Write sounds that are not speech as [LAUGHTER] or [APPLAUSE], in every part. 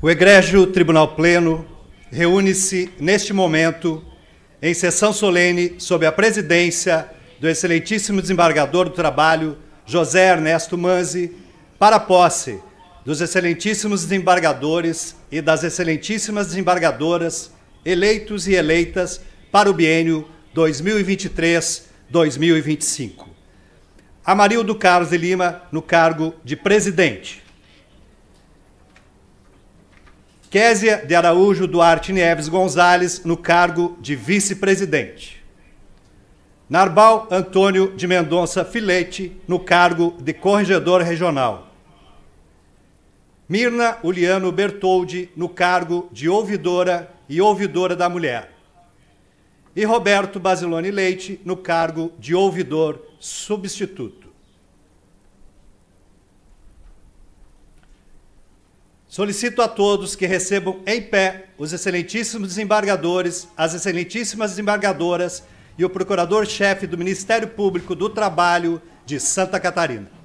O Egrégio Tribunal Pleno reúne-se neste momento em sessão solene sob a presidência do excelentíssimo desembargador do trabalho, José Ernesto Manzi, para posse dos excelentíssimos desembargadores e das excelentíssimas desembargadoras eleitos e eleitas para o biênio 2023-2025. Amarildo Carlos de Lima no cargo de presidente. Késia de Araújo Duarte Neves Gonzalez no cargo de vice-presidente. Narbal Antônio de Mendonça Filete no cargo de corregedor regional. Mirna Uliano Bertoldi no cargo de ouvidora e ouvidora da mulher. E Roberto Basilone Leite no cargo de ouvidor substituto. Solicito a todos que recebam em pé os excelentíssimos desembargadores, as excelentíssimas desembargadoras e o procurador-chefe do Ministério Público do Trabalho de Santa Catarina.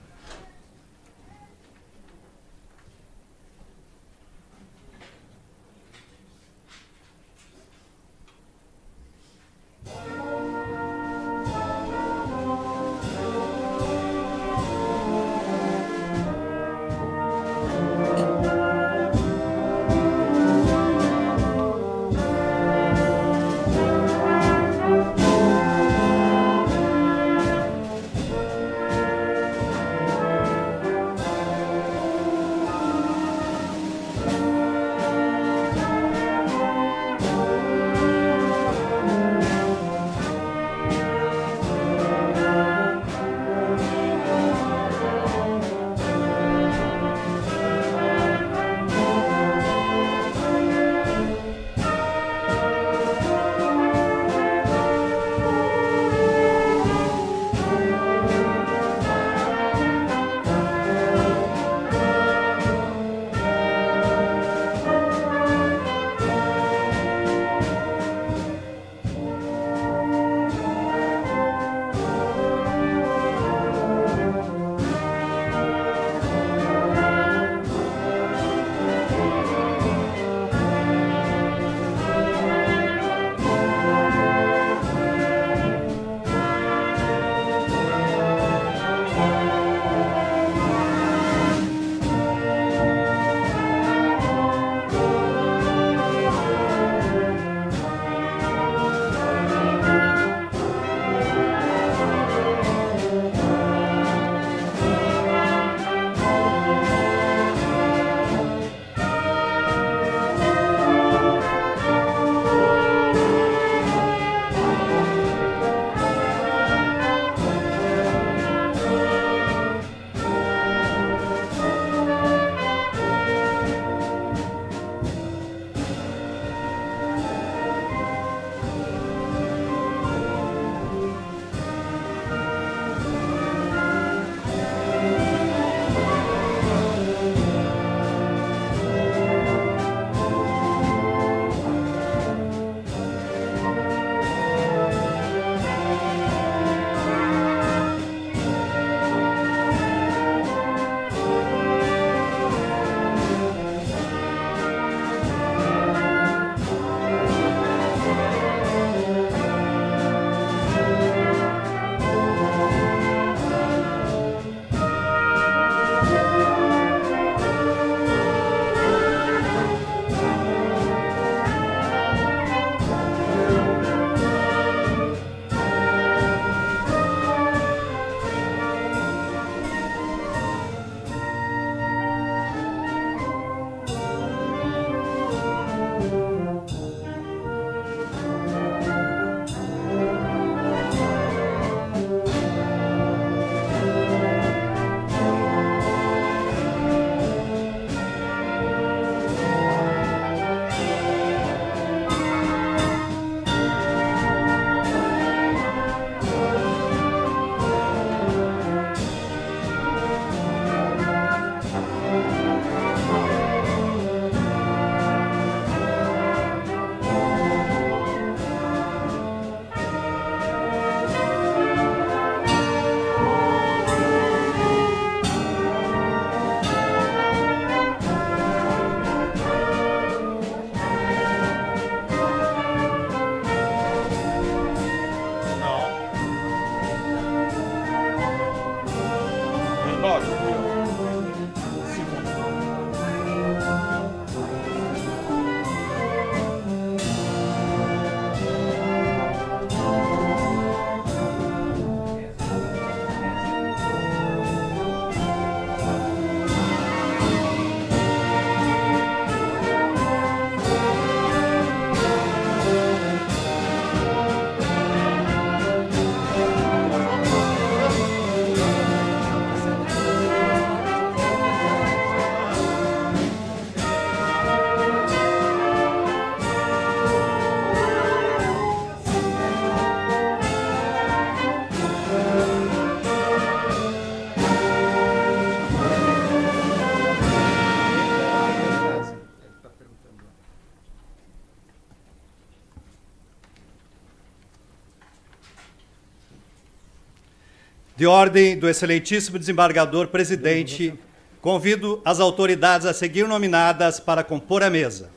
De ordem do excelentíssimo desembargador presidente, convido as autoridades a seguir nominadas para compor a mesa.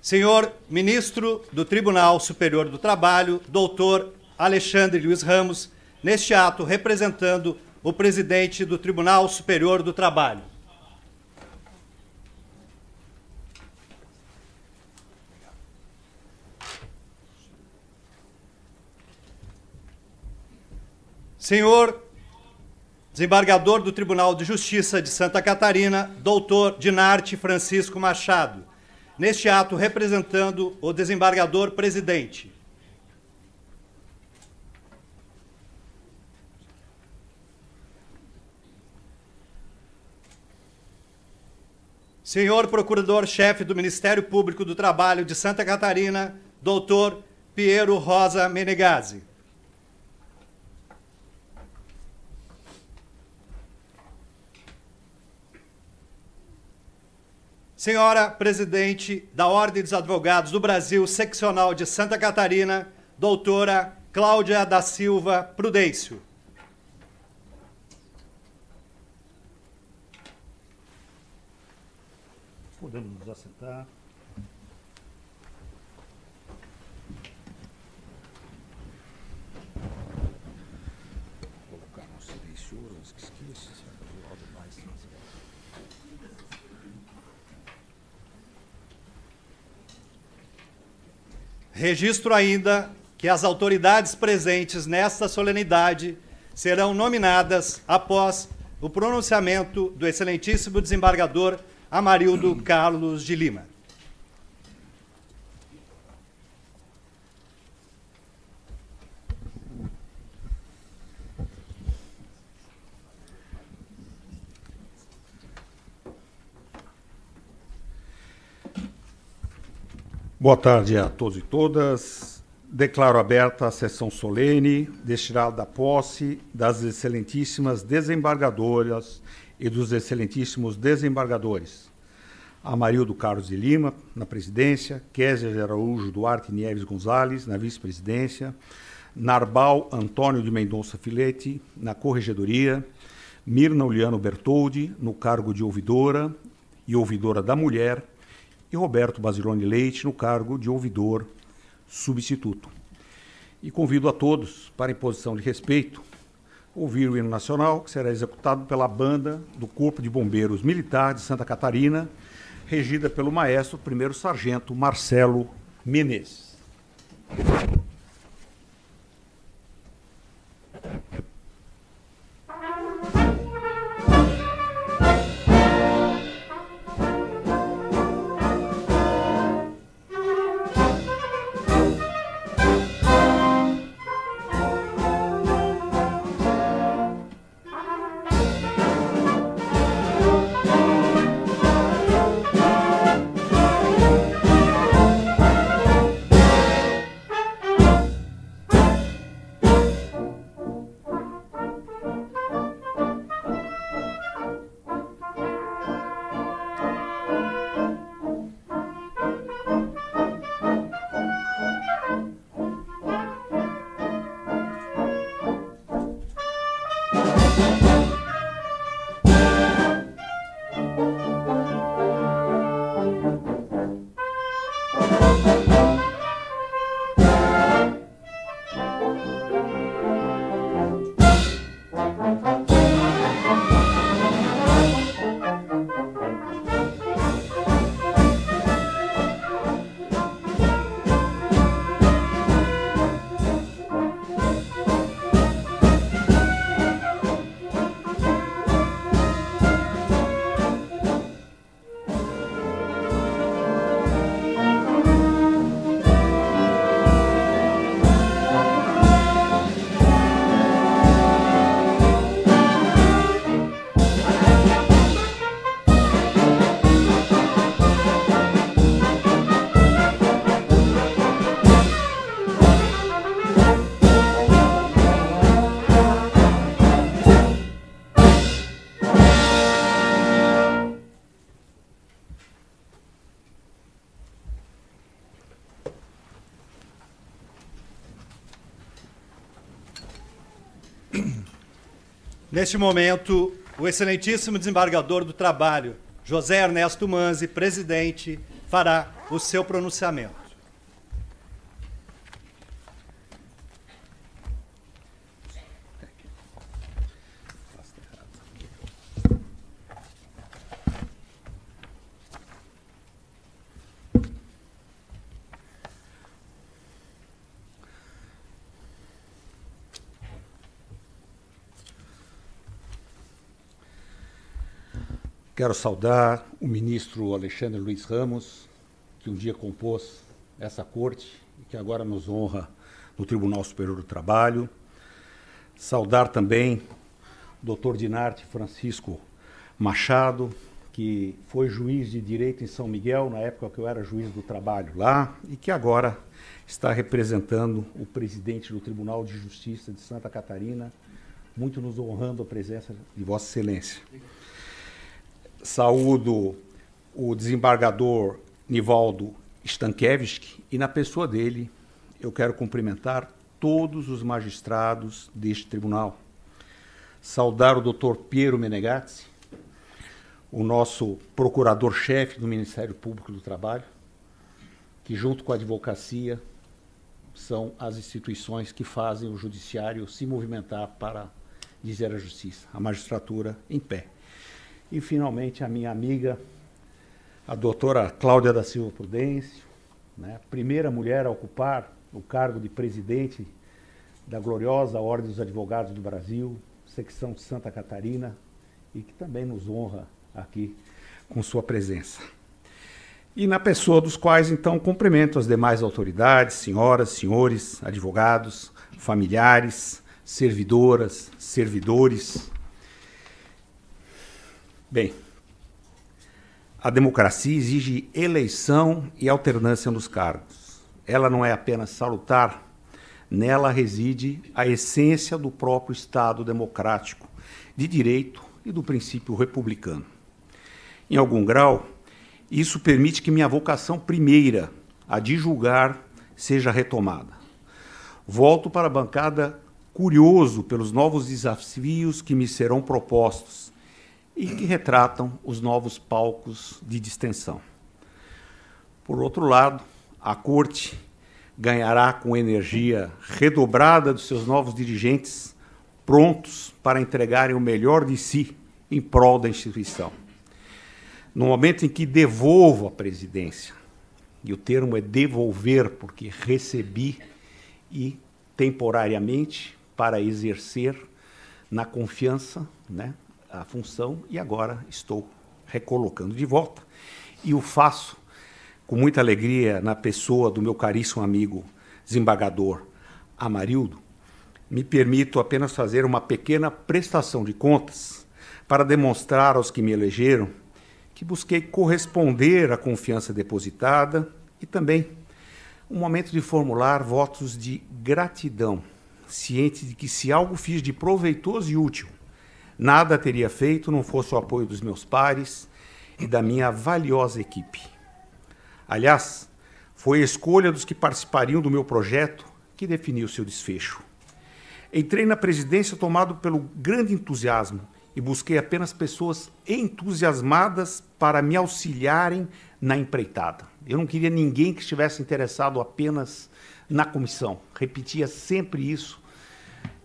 Senhor ministro do Tribunal Superior do Trabalho, doutor Alexandre Luiz Ramos, neste ato representando o presidente do Tribunal Superior do Trabalho. Senhor desembargador do Tribunal de Justiça de Santa Catarina, doutor Dinarte Francisco Machado, neste ato representando o desembargador presidente. Senhor Procurador-Chefe do Ministério Público do Trabalho de Santa Catarina, doutor Piero Rosa Menegazzi. Senhora presidente da Ordem dos Advogados do Brasil, seccional de Santa Catarina, doutora Cláudia da Silva Prudêncio. Podemos nos assentar. Registro ainda que as autoridades presentes nesta solenidade serão nominadas após o pronunciamento do excelentíssimo desembargador Amarildo Carlos de Lima. Boa tarde a todos e todas. Declaro aberta a sessão solene destinada à posse das excelentíssimas desembargadoras e dos excelentíssimos desembargadores. Amarildo Carlos de Lima, na presidência, Kézia Araújo Duarte Nieves Gonzalez, na vice-presidência, Narbal Antônio de Mendonça Filete, na corregedoria, Mirna Uliano Bertoldi, no cargo de ouvidora e ouvidora da mulher, e Roberto Basilone Leite no cargo de ouvidor substituto. E convido a todos, para imposição de respeito, ouvir o hino nacional, que será executado pela banda do Corpo de Bombeiros Militar de Santa Catarina, regida pelo maestro primeiro sargento Marcelo Menezes. Neste momento, o excelentíssimo desembargador do trabalho, José Ernesto Manzi, presidente, fará o seu pronunciamento. Quero saudar o ministro Alexandre Luiz Ramos, que um dia compôs essa corte e que agora nos honra no Tribunal Superior do Trabalho. Saudar também o doutor Dinarte Francisco Machado, que foi juiz de direito em São Miguel, na época que eu era juiz do trabalho lá, e que agora está representando o presidente do Tribunal de Justiça de Santa Catarina, muito nos honrando a presença de Vossa Excelência saúdo o desembargador Nivaldo Stankiewicz e, na pessoa dele, eu quero cumprimentar todos os magistrados deste tribunal. Saudar o doutor Piero Menegatti, o nosso procurador-chefe do Ministério Público do Trabalho, que, junto com a advocacia, são as instituições que fazem o judiciário se movimentar para dizer a justiça, a magistratura em pé. E, finalmente, a minha amiga, a doutora Cláudia da Silva Prudêncio, né, primeira mulher a ocupar o cargo de presidente da gloriosa Ordem dos Advogados do Brasil, secção de Santa Catarina, e que também nos honra aqui com sua presença. E na pessoa dos quais, então, cumprimento as demais autoridades, senhoras, senhores, advogados, familiares, servidoras, servidores, Bem, a democracia exige eleição e alternância nos cargos. Ela não é apenas salutar, nela reside a essência do próprio Estado democrático, de direito e do princípio republicano. Em algum grau, isso permite que minha vocação primeira, a de julgar, seja retomada. Volto para a bancada curioso pelos novos desafios que me serão propostos e que retratam os novos palcos de distensão. Por outro lado, a corte ganhará com energia redobrada dos seus novos dirigentes, prontos para entregarem o melhor de si em prol da instituição. No momento em que devolvo a presidência, e o termo é devolver, porque recebi e temporariamente para exercer na confiança, né, a função e agora estou recolocando de volta. E o faço com muita alegria na pessoa do meu caríssimo amigo desembargador Amarildo. Me permito apenas fazer uma pequena prestação de contas para demonstrar aos que me elegeram que busquei corresponder à confiança depositada e também um momento de formular votos de gratidão, ciente de que se algo fiz de proveitoso e útil Nada teria feito não fosse o apoio dos meus pares e da minha valiosa equipe. Aliás, foi a escolha dos que participariam do meu projeto que definiu seu desfecho. Entrei na presidência tomado pelo grande entusiasmo e busquei apenas pessoas entusiasmadas para me auxiliarem na empreitada. Eu não queria ninguém que estivesse interessado apenas na comissão. Repetia sempre isso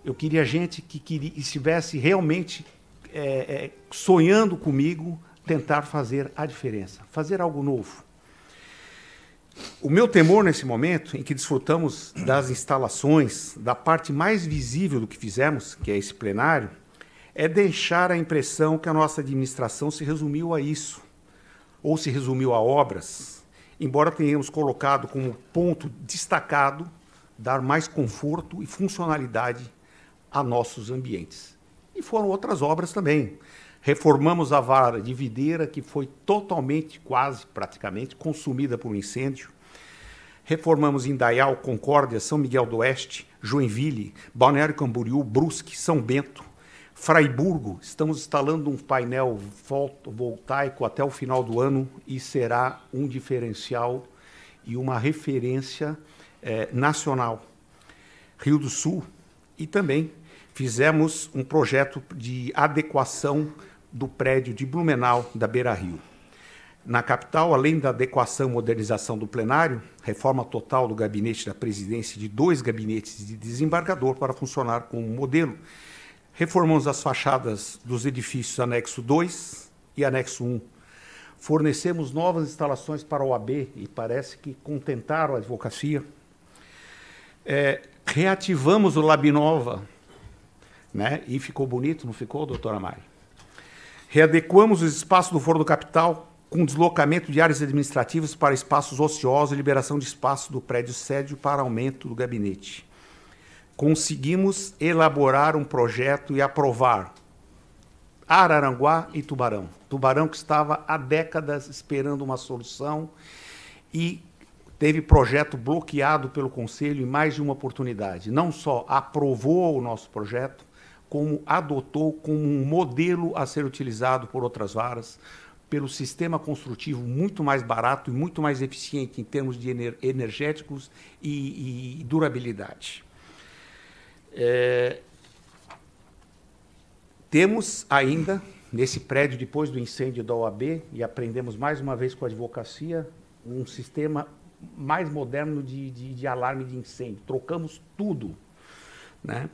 eu queria gente que, que estivesse realmente é, é, sonhando comigo tentar fazer a diferença, fazer algo novo. O meu temor nesse momento, em que desfrutamos das instalações, da parte mais visível do que fizemos, que é esse plenário, é deixar a impressão que a nossa administração se resumiu a isso, ou se resumiu a obras, embora tenhamos colocado como ponto destacado dar mais conforto e funcionalidade a nossos ambientes. E foram outras obras também. Reformamos a vara de videira, que foi totalmente, quase praticamente, consumida por um incêndio. Reformamos Indaial, Concórdia, São Miguel do Oeste, Joinville, Balneário Camboriú, Brusque, São Bento, Fraiburgo. Estamos instalando um painel fotovoltaico até o final do ano e será um diferencial e uma referência eh, nacional. Rio do Sul e também fizemos um projeto de adequação do prédio de Blumenau, da Beira Rio. Na capital, além da adequação e modernização do plenário, reforma total do gabinete da presidência de dois gabinetes de desembargador para funcionar como modelo. Reformamos as fachadas dos edifícios anexo 2 e anexo 1. Fornecemos novas instalações para o AB e parece que contentaram a advocacia. É, reativamos o Labinova, né? E ficou bonito, não ficou, doutora Mari? Readequamos os espaços do Foro do Capital com deslocamento de áreas administrativas para espaços ociosos e liberação de espaço do prédio sede para aumento do gabinete. Conseguimos elaborar um projeto e aprovar Araranguá e Tubarão. Tubarão que estava há décadas esperando uma solução e teve projeto bloqueado pelo Conselho em mais de uma oportunidade. Não só aprovou o nosso projeto, como adotou como um modelo a ser utilizado por outras varas, pelo sistema construtivo muito mais barato e muito mais eficiente em termos de ener energéticos e, e durabilidade. É... Temos ainda, nesse prédio, depois do incêndio da OAB, e aprendemos mais uma vez com a advocacia, um sistema mais moderno de, de, de alarme de incêndio. Trocamos tudo. Né?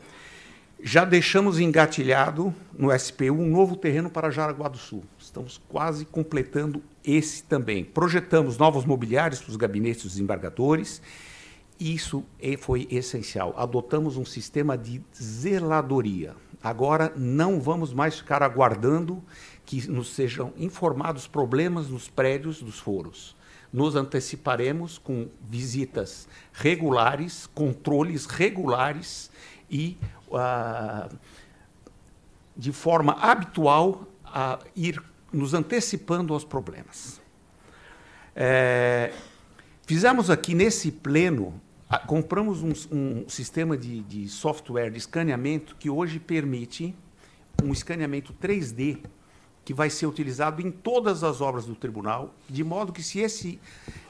Já deixamos engatilhado no SPU um novo terreno para Jaraguá do Sul. Estamos quase completando esse também. Projetamos novos mobiliários para os gabinetes dos embargadores. Isso é, foi essencial. Adotamos um sistema de zeladoria. Agora não vamos mais ficar aguardando que nos sejam informados problemas nos prédios dos foros nos anteciparemos com visitas regulares, controles regulares e de forma habitual a ir nos antecipando aos problemas. É, fizemos aqui nesse pleno, compramos um, um sistema de, de software de escaneamento que hoje permite um escaneamento 3D que vai ser utilizado em todas as obras do tribunal, de modo que se esse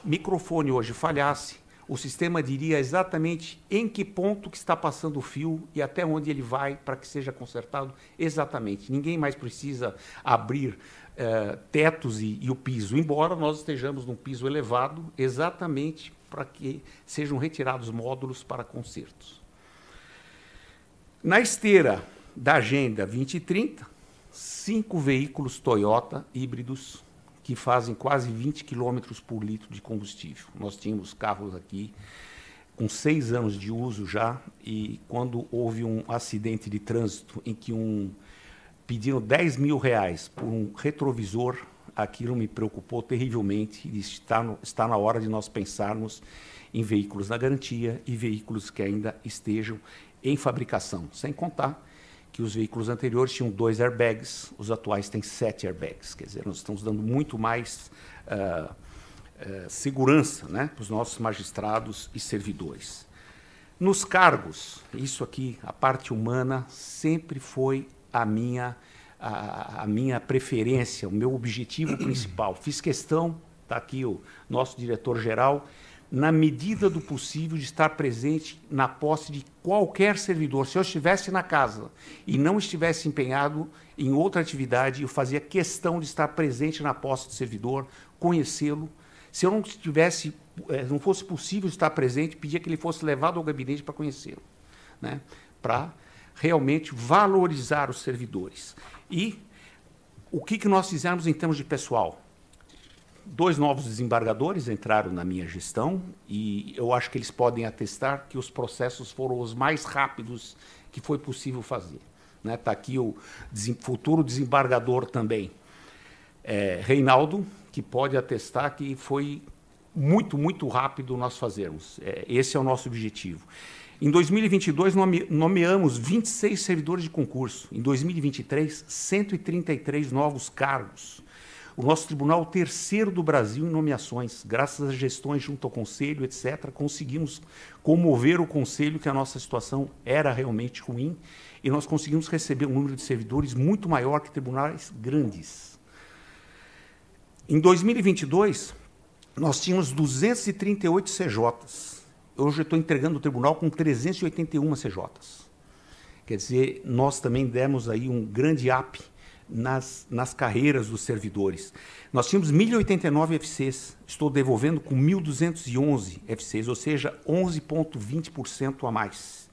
microfone hoje falhasse, o sistema diria exatamente em que ponto que está passando o fio e até onde ele vai para que seja consertado exatamente. Ninguém mais precisa abrir eh, tetos e, e, o piso, embora nós estejamos num piso elevado, exatamente para que sejam retirados módulos para consertos. Na esteira da Agenda 2030, cinco veículos Toyota híbridos que fazem quase 20 quilômetros por litro de combustível. Nós tínhamos carros aqui com seis anos de uso já, e quando houve um acidente de trânsito em que um pediram 10 mil reais por um retrovisor, aquilo me preocupou terrivelmente. E está, no, está na hora de nós pensarmos em veículos na garantia e veículos que ainda estejam em fabricação, sem contar que os veículos anteriores tinham dois airbags, os atuais têm sete airbags. Quer dizer, nós estamos dando muito mais uh, uh, segurança né, para os nossos magistrados e servidores. Nos cargos, isso aqui, a parte humana, sempre foi a minha, a, a minha preferência, o meu objetivo principal. Fiz questão, está aqui o nosso diretor-geral, na medida do possível, de estar presente na posse de qualquer servidor. Se eu estivesse na casa e não estivesse empenhado em outra atividade, eu fazia questão de estar presente na posse do servidor, conhecê-lo. Se eu não tivesse, eh, não fosse possível estar presente, pedia que ele fosse levado ao gabinete para conhecê-lo, né? para realmente valorizar os servidores. E o que, que nós fizemos em termos de pessoal? dois novos desembargadores entraram na minha gestão e eu acho que eles podem atestar que os processos foram os mais rápidos que foi possível fazer. Está né? Tá aqui o futuro desembargador também, é, Reinaldo, que pode atestar que foi muito, muito rápido nós fazermos. É, esse é o nosso objetivo. Em 2022, nome, nomeamos 26 servidores de concurso. Em 2023, 133 novos cargos. O nosso tribunal, o terceiro do Brasil em nomeações, graças às gestões junto ao conselho, etc., conseguimos comover o conselho que a nossa situação era realmente ruim e nós conseguimos receber um número de servidores muito maior que tribunais grandes. Em 2022, nós tínhamos 238 CJs. Hoje eu estou entregando o tribunal com 381 CJs. Quer dizer, nós também demos aí um grande app nas, nas carreiras dos servidores. Nós tínhamos 1.089 FCs, estou devolvendo com 1.211 FCs, ou seja, 11,20% a mais.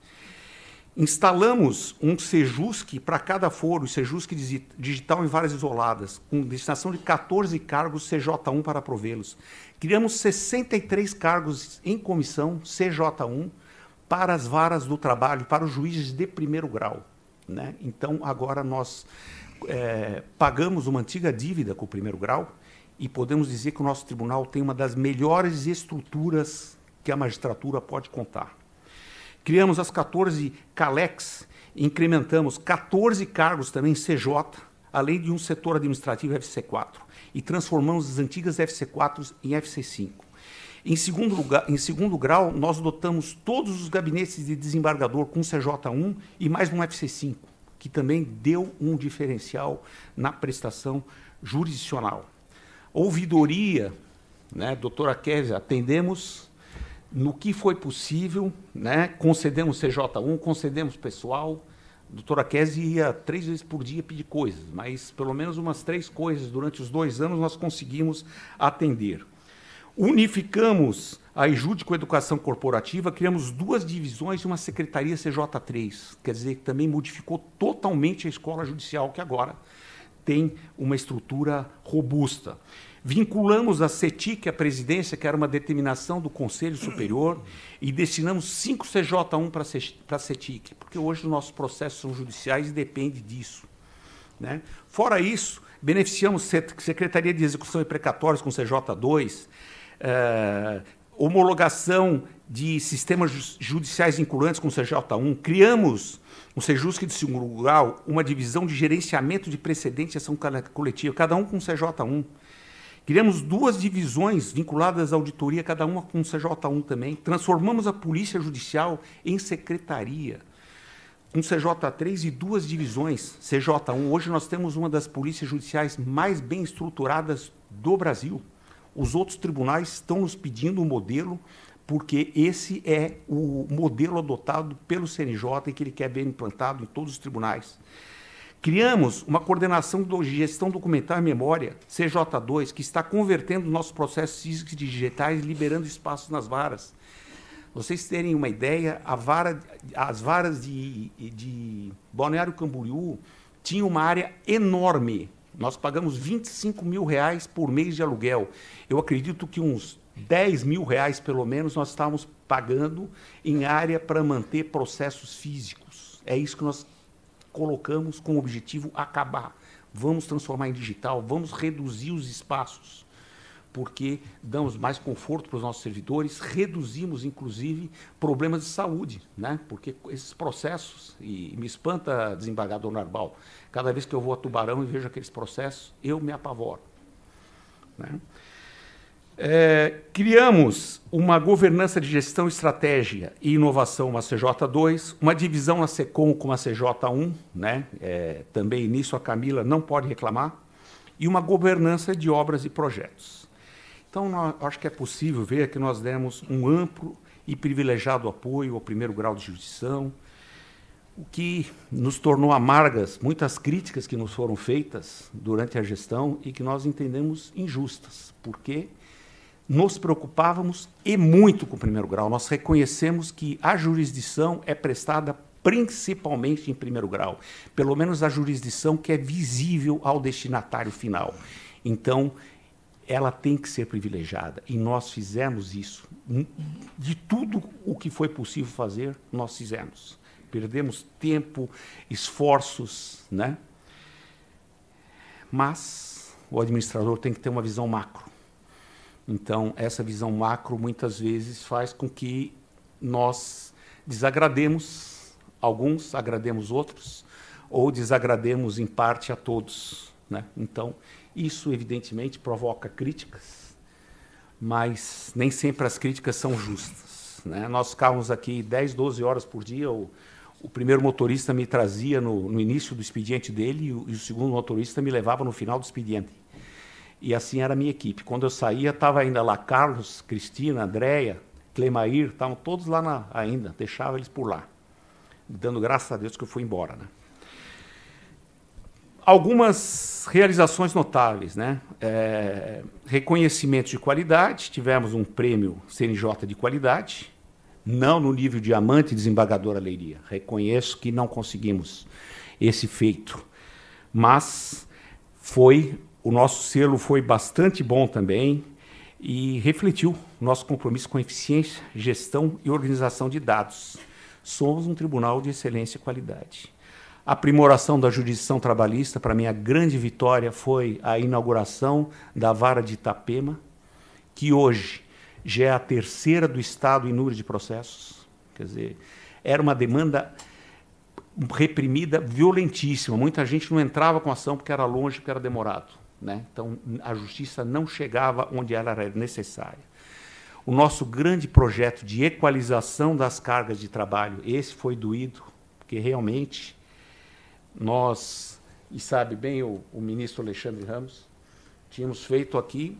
Instalamos um Sejusc para cada foro, Sejusc digital em várias isoladas, com destinação de 14 cargos CJ1 para provê-los. Criamos 63 cargos em comissão CJ1 para as varas do trabalho, para os juízes de primeiro grau. Né? Então, agora nós é, pagamos uma antiga dívida com o primeiro grau e podemos dizer que o nosso tribunal tem uma das melhores estruturas que a magistratura pode contar. Criamos as 14 CALEX, incrementamos 14 cargos também em CJ, além de um setor administrativo FC4, e transformamos as antigas FC4 em FC5. Em segundo, lugar, em segundo grau, nós dotamos todos os gabinetes de desembargador com CJ1 e mais um FC5 que também deu um diferencial na prestação jurisdicional. Ouvidoria, né, doutora Kézia, atendemos no que foi possível, né, concedemos CJ1, concedemos pessoal. doutora Kézia ia três vezes por dia pedir coisas, mas pelo menos umas três coisas durante os dois anos nós conseguimos atender. Unificamos a EJUD com Educação Corporativa, criamos duas divisões e uma secretaria CJ3, quer dizer, que também modificou totalmente a escola judicial, que agora tem uma estrutura robusta. Vinculamos a CETIC à é presidência, que era uma determinação do Conselho Superior, e destinamos cinco CJ1 para a CETIC, porque hoje os nossos processos são judiciais e depende disso. Né? Fora isso, beneficiamos Secretaria de Execução e Precatórios com CJ2, homologação de sistemas judiciais vinculantes com o CJ1, criamos um Sejusque de segundo grau, uma divisão de gerenciamento de precedentes e ação coletiva, cada um com CJ1. Criamos duas divisões vinculadas à auditoria, cada uma com CJ1 também. Transformamos a Polícia Judicial em secretaria, com CJ3 e duas divisões CJ1. Hoje nós temos uma das polícias judiciais mais bem estruturadas do Brasil. Os outros tribunais estão nos pedindo um modelo, porque esse é o modelo adotado pelo CNJ e que ele quer ver implantado em todos os tribunais. Criamos uma coordenação de gestão documental e memória, CJ2, que está convertendo nossos processos físicos e digitais, liberando espaços nas varas. Vocês terem uma ideia, vara, as varas de, de Balneário Camboriú tinham uma área enorme nós pagamos 25 mil reais por mês de aluguel. Eu acredito que uns 10 mil reais, pelo menos, nós estávamos pagando em área para manter processos físicos. É isso que nós colocamos com o objetivo acabar. Vamos transformar em digital, vamos reduzir os espaços porque damos mais conforto para os nossos servidores, reduzimos inclusive problemas de saúde, né? porque esses processos, e me espanta desembargador Narbal, cada vez que eu vou a Tubarão e vejo aqueles processos, eu me apavoro. Né? É, criamos uma governança de gestão, estratégia e inovação, uma CJ2, uma divisão na SECOM com a CJ1, né? É, também nisso a Camila não pode reclamar, e uma governança de obras e projetos. Então, nós, acho que é possível ver que nós demos um amplo e privilegiado apoio ao primeiro grau de jurisdição, o que nos tornou amargas muitas críticas que nos foram feitas durante a gestão e que nós entendemos injustas, porque nos preocupávamos e muito com o primeiro grau. Nós reconhecemos que a jurisdição é prestada principalmente em primeiro grau, pelo menos a jurisdição que é visível ao destinatário final. Então, ela tem que ser privilegiada. E nós fizemos isso. Hum, de tudo o que foi possível fazer, nós fizemos. Perdemos tempo, esforços, né? Mas o administrador tem que ter uma visão macro. Então, essa visão macro muitas vezes faz com que nós desagrademos alguns, agrademos outros, ou desagrademos em parte a todos. Né? Então, isso, evidentemente, provoca críticas, mas nem sempre as críticas são justas. Né? Nós ficávamos aqui 10, 12 horas por dia. O, o primeiro motorista me trazia no, no início do expediente dele e o, e o segundo motorista me levava no final do expediente. E assim era a minha equipe. Quando eu saía, estava ainda lá Carlos, Cristina, Andréia, Clemair, estavam todos lá na, ainda, deixava eles por lá. Dando graças a Deus que eu fui embora. Né? algumas realizações notáveis, né? É, reconhecimento de qualidade, tivemos um prêmio CNJ de qualidade, não no nível diamante desembargadora Leiria. Reconheço que não conseguimos esse feito, mas foi o nosso selo foi bastante bom também e refletiu nosso compromisso com eficiência, gestão e organização de dados. Somos um tribunal de excelência e qualidade. A aprimoração da jurisdição trabalhista, para mim, a grande vitória foi a inauguração da vara de Itapema, que hoje já é a terceira do Estado em número de processos. Quer dizer, era uma demanda reprimida violentíssima. Muita gente não entrava com ação porque era longe, porque era demorado. Né? Então, a justiça não chegava onde ela era necessária. O nosso grande projeto de equalização das cargas de trabalho, esse foi doído, porque realmente nós, e sabe bem o, o ministro Alexandre Ramos, tínhamos feito aqui,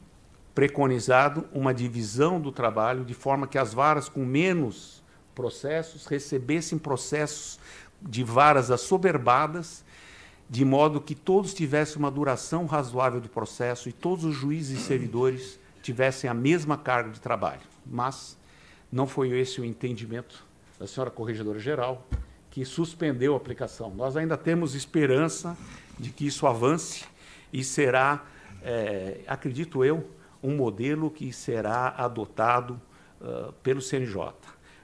preconizado, uma divisão do trabalho, de forma que as varas com menos processos recebessem processos de varas assoberbadas, de modo que todos tivessem uma duração razoável do processo e todos os juízes e servidores tivessem a mesma carga de trabalho. Mas não foi esse o entendimento da senhora Corregedora-Geral, que suspendeu a aplicação. Nós ainda temos esperança de que isso avance e será, é, acredito eu, um modelo que será adotado uh, pelo CNJ.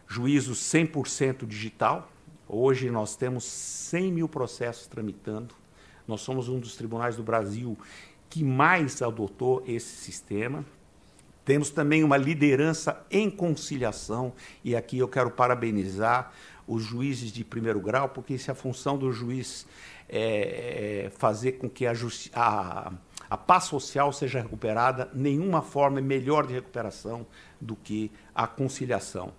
Juízo 100% digital. Hoje nós temos 100 mil processos tramitando. Nós somos um dos tribunais do Brasil que mais adotou esse sistema. Temos também uma liderança em conciliação, e aqui eu quero parabenizar os juízes de primeiro grau, porque se é a função do juiz é, é fazer com que a, a, a paz social seja recuperada. Nenhuma forma é melhor de recuperação do que a conciliação.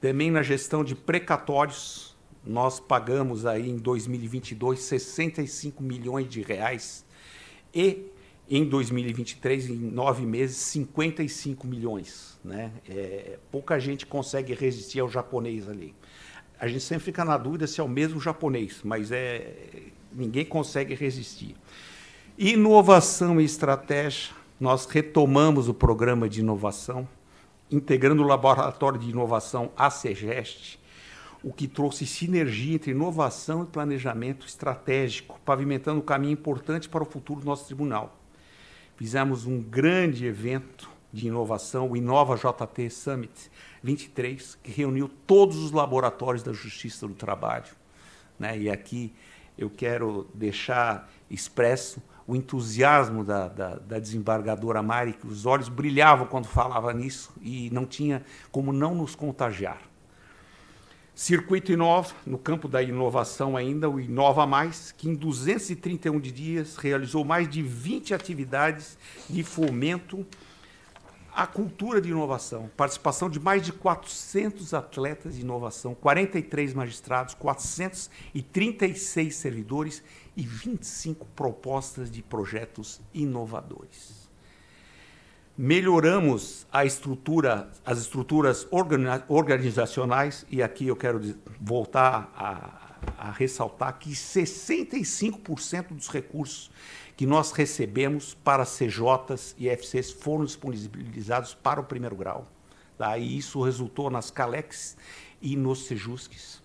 Também na gestão de precatórios, nós pagamos aí em 2022 65 milhões de reais e em 2023, em nove meses, 55 milhões. Né? É, pouca gente consegue resistir ao japonês ali a gente sempre fica na dúvida se é o mesmo japonês, mas é, ninguém consegue resistir. Inovação e estratégia, nós retomamos o programa de inovação, integrando o laboratório de inovação ACGEST, o que trouxe sinergia entre inovação e planejamento estratégico, pavimentando um caminho importante para o futuro do nosso tribunal. Fizemos um grande evento de inovação, o Inova JT Summit, 23, que reuniu todos os laboratórios da Justiça do Trabalho. Né? E aqui eu quero deixar expresso o entusiasmo da, da, da, desembargadora Mari, que os olhos brilhavam quando falava nisso e não tinha como não nos contagiar. Circuito Inova, no campo da inovação ainda, o Inova Mais, que em 231 dias realizou mais de 20 atividades de fomento a cultura de inovação, participação de mais de 400 atletas de inovação, 43 magistrados, 436 servidores e 25 propostas de projetos inovadores. Melhoramos a estrutura, as estruturas organizacionais, e aqui eu quero voltar a, a ressaltar que 65% dos recursos que nós recebemos para CJs e FCs foram disponibilizados para o primeiro grau. Tá? E isso resultou nas Calex e nos Sejusques.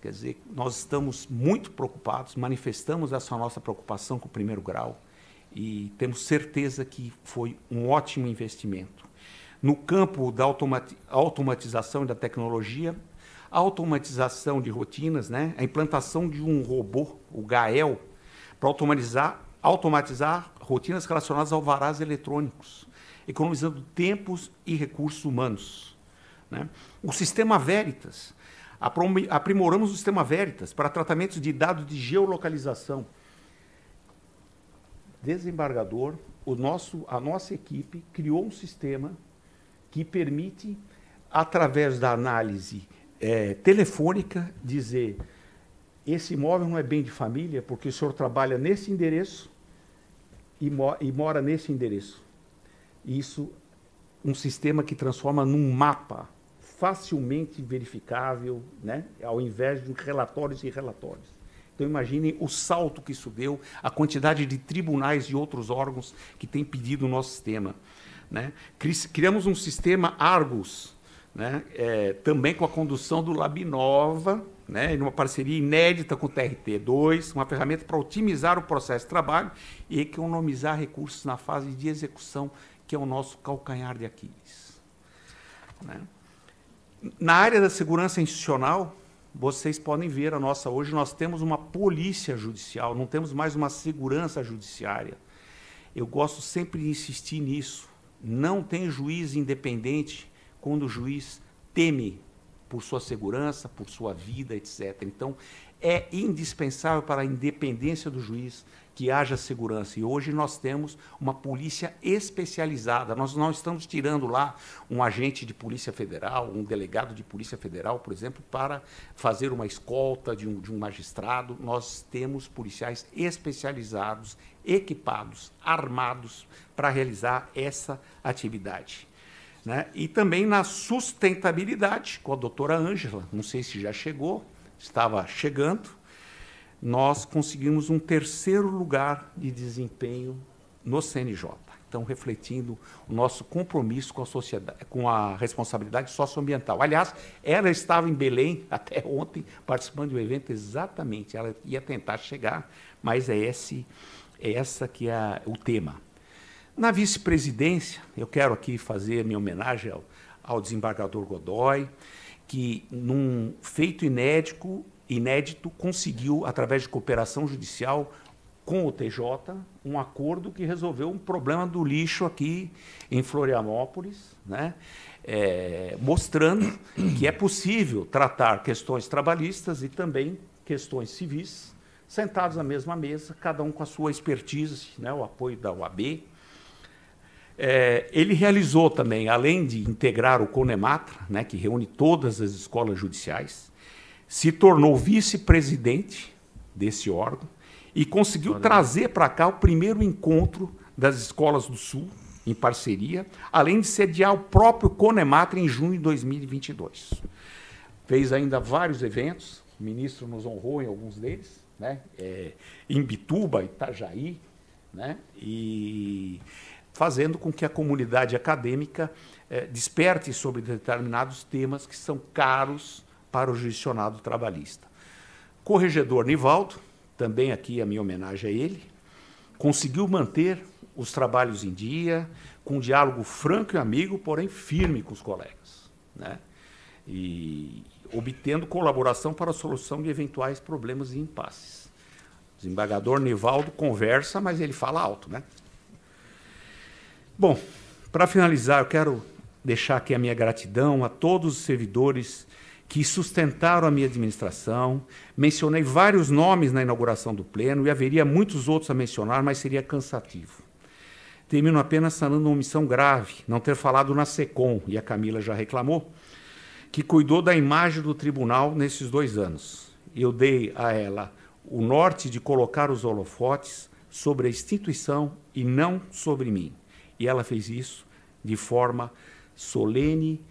Quer dizer, nós estamos muito preocupados, manifestamos essa nossa preocupação com o primeiro grau e temos certeza que foi um ótimo investimento. No campo da automati automatização e da tecnologia, a automatização de rotinas, né? a implantação de um robô, o GAEL, para automatizar automatizar rotinas relacionadas ao varaz eletrônicos, economizando tempos e recursos humanos. Né? O sistema Veritas, aprimoramos o sistema Veritas para tratamentos de dados de geolocalização. Desembargador, o nosso, a nossa equipe criou um sistema que permite, através da análise é, telefônica, dizer esse imóvel não é bem de família porque o senhor trabalha nesse endereço e, mo e mora nesse endereço. Isso, um sistema que transforma num mapa facilmente verificável, né? ao invés de relatórios e relatórios. Então imaginem o salto que isso deu, a quantidade de tribunais e outros órgãos que têm pedido o nosso sistema. Né? Criamos um sistema Argos, né? É, também com a condução do Labinova, né, em uma parceria inédita com o TRT2, uma ferramenta para otimizar o processo de trabalho e economizar recursos na fase de execução, que é o nosso calcanhar de Aquiles. Né? Na área da segurança institucional, vocês podem ver a nossa hoje nós temos uma polícia judicial, não temos mais uma segurança judiciária. Eu gosto sempre de insistir nisso. Não tem juiz independente quando o juiz teme por sua segurança, por sua vida, etc. Então, é indispensável para a independência do juiz que haja segurança. E hoje nós temos uma polícia especializada. Nós não estamos tirando lá um agente de polícia federal, um delegado de polícia federal, por exemplo, para fazer uma escolta de um, de um magistrado. Nós temos policiais especializados, equipados, armados para realizar essa atividade. Né? E também na sustentabilidade, com a doutora Ângela, não sei se já chegou, estava chegando, nós conseguimos um terceiro lugar de desempenho no CNJ. Então, refletindo o nosso compromisso com a sociedade, com a responsabilidade socioambiental. Aliás, ela estava em Belém [LAUGHS] até ontem, participando de um evento exatamente. Ela ia tentar chegar, mas é esse é essa que é o tema. Na vice-presidência, eu quero aqui fazer minha homenagem ao, ao desembargador Godoy, que, num feito inédito, inédito, conseguiu, através de cooperação judicial com o TJ, um acordo que resolveu um problema do lixo aqui em Florianópolis, né? É, mostrando que é possível tratar questões trabalhistas e também questões civis, sentados na mesma mesa, cada um com a sua expertise, né? o apoio da UAB é, ele realizou também, além de integrar o Conematra, né, que reúne todas as escolas judiciais, se tornou vice-presidente desse órgão e conseguiu Olha. trazer para cá o primeiro encontro das escolas do Sul, em parceria, além de sediar o próprio Conematra em junho de 2022. Fez ainda vários eventos, o ministro nos honrou em alguns deles, né? É, em Bituba, Itajaí, né? e fazendo com que a comunidade acadêmica eh, desperte sobre determinados temas que são caros para o jurisdicionado trabalhista. Corregedor Nivaldo, também aqui a minha homenagem a ele, conseguiu manter os trabalhos em dia, com um diálogo franco e amigo, porém firme com os colegas, né? e obtendo colaboração para a solução de eventuais problemas e impasses. O desembargador Nivaldo conversa, mas ele fala alto, né? Bom, para finalizar, eu quero deixar aqui a minha gratidão a todos os servidores que sustentaram a minha administração. Mencionei vários nomes na inauguração do pleno e haveria muitos outros a mencionar, mas seria cansativo. Termino apenas sanando uma omissão grave, não ter falado na SECOM, e a Camila já reclamou, que cuidou da imagem do tribunal nesses dois anos. Eu dei a ela o norte de colocar os holofotes sobre a instituição e não sobre mim. E ela fez isso de forma solene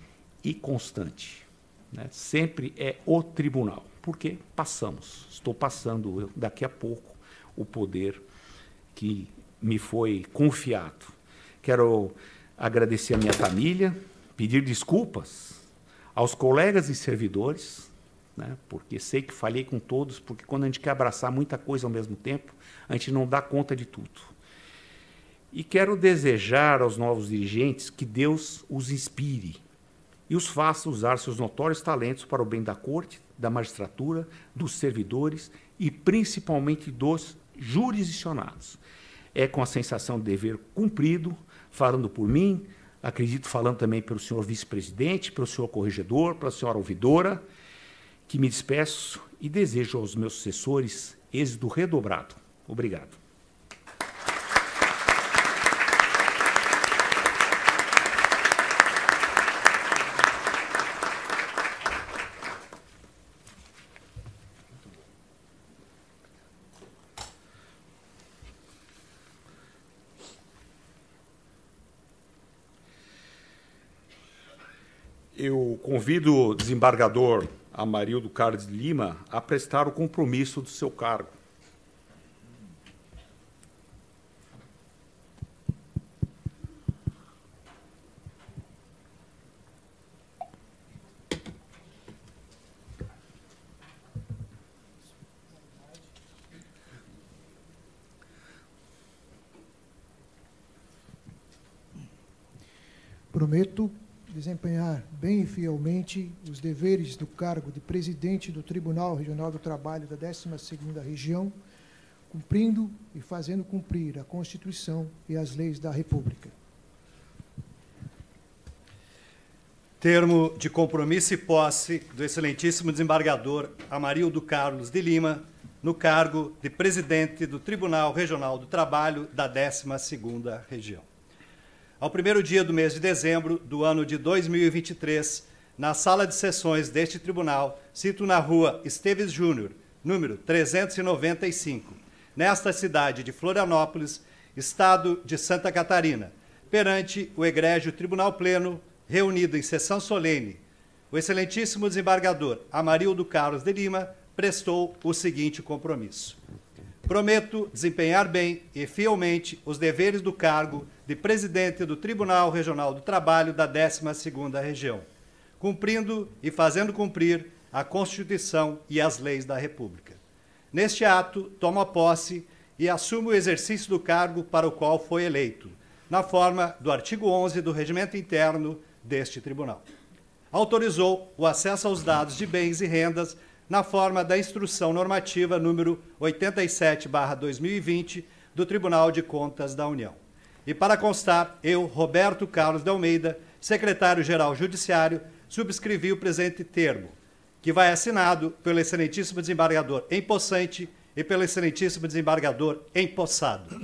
e constante. Né? Sempre é o tribunal, porque passamos, estou passando daqui a pouco o poder que me foi confiado. Quero agradecer a minha família, pedir desculpas aos colegas e servidores, né? porque sei que falhei com todos, porque quando a gente quer abraçar muita coisa ao mesmo tempo, a gente não dá conta de tudo. E quero desejar aos novos dirigentes que Deus os inspire e os faça usar seus notórios talentos para o bem da corte, da magistratura, dos servidores e principalmente dos jurisdicionados. É com a sensação de dever cumprido, falando por mim, acredito falando também pelo senhor vice-presidente, pelo senhor corregedor, pela senhora ouvidora, que me despeço e desejo aos meus sucessores êxito redobrado. Obrigado. Convido o desembargador Amarildo Cardes Lima a prestar o compromisso do seu cargo. Prometo bem e fielmente os deveres do cargo de presidente do Tribunal Regional do Trabalho da 12ª Região, cumprindo e fazendo cumprir a Constituição e as leis da República. Termo de compromisso e posse do excelentíssimo desembargador Amarildo Carlos de Lima, no cargo de presidente do Tribunal Regional do Trabalho da 12ª Região ao primeiro dia do mês de dezembro do ano de 2023, na sala de sessões deste tribunal, cito na rua Esteves Júnior, número 395, nesta cidade de Florianópolis, estado de Santa Catarina, perante o egrégio Tribunal Pleno, reunido em sessão solene, o excelentíssimo desembargador Amarildo Carlos de Lima prestou o seguinte compromisso. Prometo desempenhar bem e fielmente os deveres do cargo de presidente do Tribunal Regional do Trabalho da 12ª Região, cumprindo e fazendo cumprir a Constituição e as leis da República. Neste ato, a posse e assumo o exercício do cargo para o qual foi eleito, na forma do artigo 11 do Regimento Interno deste Tribunal. Autorizou o acesso aos dados de bens e rendas na forma da instrução normativa número 87/2020 do Tribunal de Contas da União. E para constar, eu, Roberto Carlos de Almeida, secretário-geral judiciário, subscrevi o presente termo, que vai assinado pelo excelentíssimo desembargador em possante e pelo excelentíssimo desembargador empossado.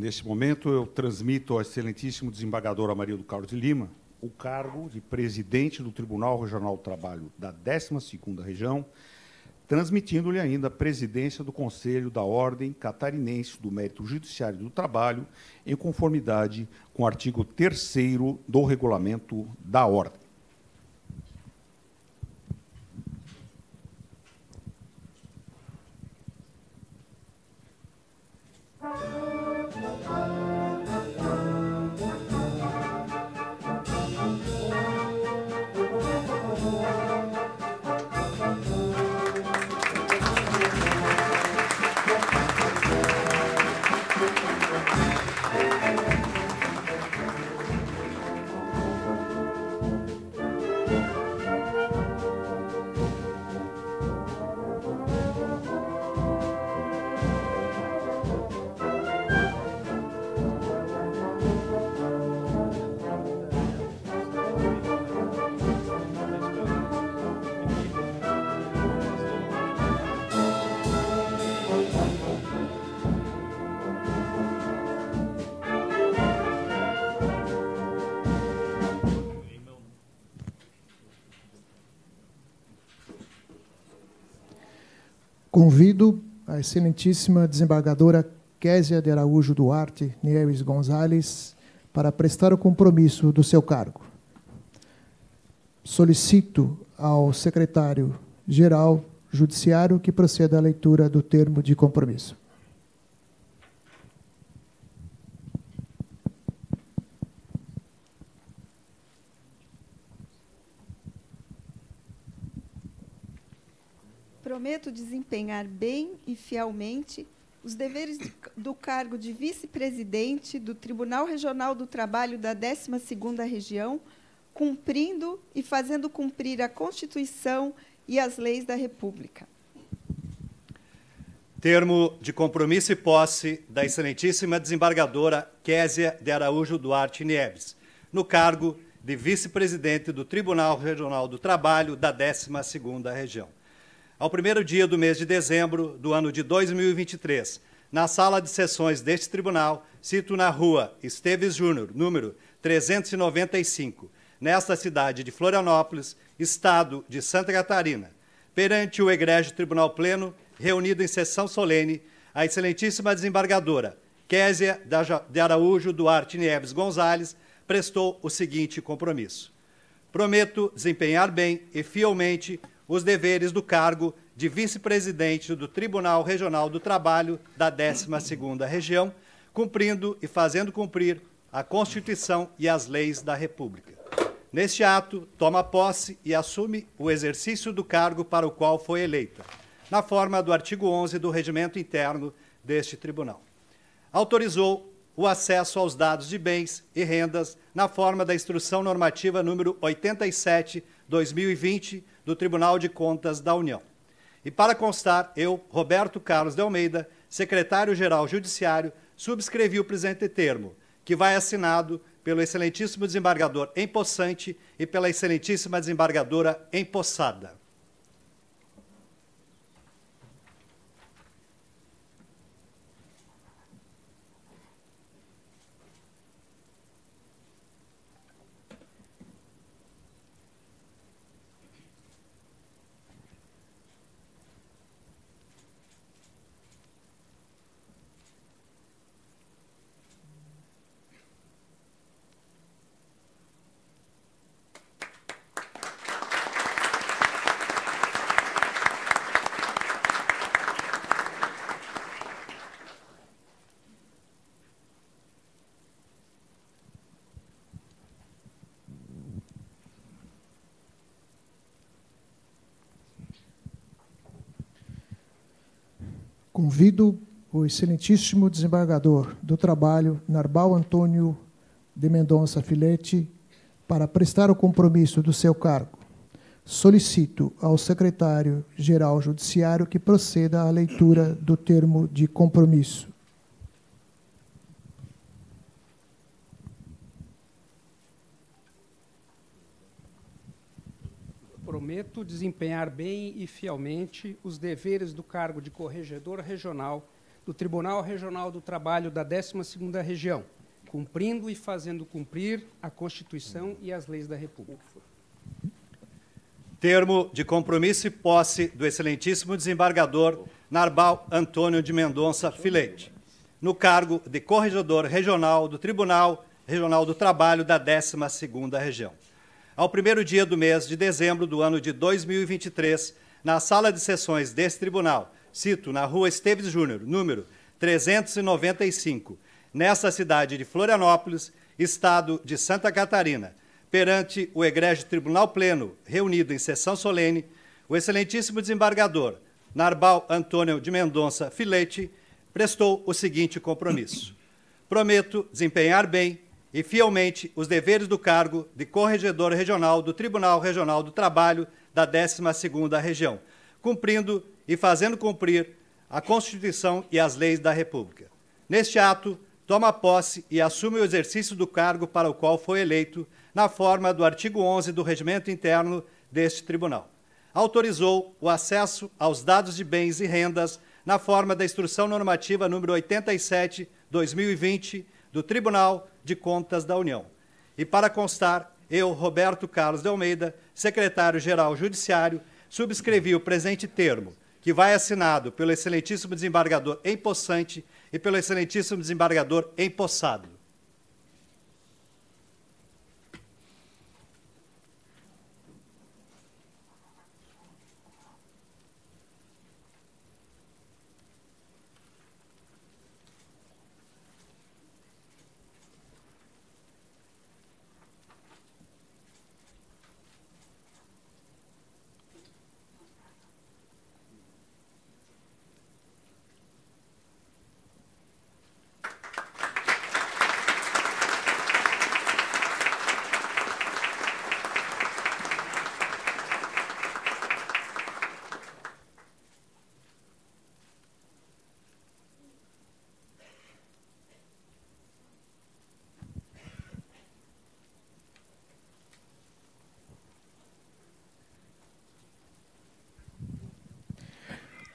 Neste momento, eu transmito ao excelentíssimo desembargador Amarildo Carlos de Lima o cargo de presidente do Tribunal Regional do Trabalho da 12ª Região, transmitindo-lhe ainda a presidência do Conselho da Ordem Catarinense do Mérito Judiciário do Trabalho, em conformidade com o artigo 3 do regulamento da Ordem. excelentíssima desembargadora Késia de Araújo Duarte Nieves Gonzalez para prestar o compromisso do seu cargo. Solicito ao secretário-geral Judiciário que proceda à leitura do termo de compromisso. prometo desempenhar bem e fielmente os deveres do cargo de vice-presidente do Tribunal Regional do Trabalho da 12ª Região, cumprindo e fazendo cumprir a Constituição e as leis da República. Termo de compromisso e posse da excelentíssima desembargadora Késia de Araújo Duarte Nieves, no cargo de vice-presidente do Tribunal Regional do Trabalho da 12ª Região ao primeiro dia do mês de dezembro do ano de 2023, na sala de sessões deste tribunal, cito na rua Esteves Júnior, número 395, nesta cidade de Florianópolis, estado de Santa Catarina, perante o egrégio Tribunal Pleno, reunido em sessão solene, a excelentíssima desembargadora Késia de Araújo Duarte Nieves Gonzalez prestou o seguinte compromisso. Prometo desempenhar bem e fielmente os deveres do cargo de vice-presidente do Tribunal Regional do Trabalho da 12ª Região, cumprindo e fazendo cumprir a Constituição e as leis da República. Neste ato, toma posse e assume o exercício do cargo para o qual foi eleita, na forma do artigo 11 do regimento interno deste tribunal. Autorizou o acesso aos dados de bens e rendas na forma da instrução normativa número 87/2020 do Tribunal de Contas da União. E para constar, eu, Roberto Carlos de Almeida, secretário-geral judiciário, subscrevi o presente termo, que vai assinado pelo excelentíssimo desembargador empossante e pela excelentíssima desembargadora empossada. Convido o excelentíssimo desembargador do trabalho, Narbal Antônio de Mendonça Filete, para prestar o compromisso do seu cargo. Solicito ao secretário-geral judiciário que proceda à leitura do termo de compromisso. desempenhar bem e fielmente os deveres do cargo de corregedor regional do Tribunal Regional do Trabalho da 12ª Região, cumprindo e fazendo cumprir a Constituição e as leis da República. Termo de compromisso e posse do excelentíssimo desembargador Narbal Antônio de Mendonça Filete, no cargo de corregedor regional do Tribunal Regional do Trabalho da 12ª Região ao primeiro dia do mês de dezembro do ano de 2023, na sala de sessões deste tribunal, cito, na rua Esteves Júnior, número 395, nesta cidade de Florianópolis, estado de Santa Catarina, perante o egrégio Tribunal Pleno, reunido em sessão solene, o excelentíssimo desembargador Narbal Antônio de Mendonça Filete prestou o seguinte compromisso: Prometo desempenhar bem e fielmente os deveres do cargo de corregedor regional do Tribunal Regional do Trabalho da 12ª Região, cumprindo e fazendo cumprir a Constituição e as leis da República. Neste ato, toma posse e assume o exercício do cargo para o qual foi eleito, na forma do artigo 11 do Regimento Interno deste Tribunal. Autorizou o acesso aos dados de bens e rendas na forma da Instrução Normativa número 87/2020 do Tribunal de Contas da União. E para constar, eu, Roberto Carlos de Almeida, secretário-geral judiciário, subscrevi o presente termo, que vai assinado pelo excelentíssimo desembargador empossante e pelo excelentíssimo desembargador empossado.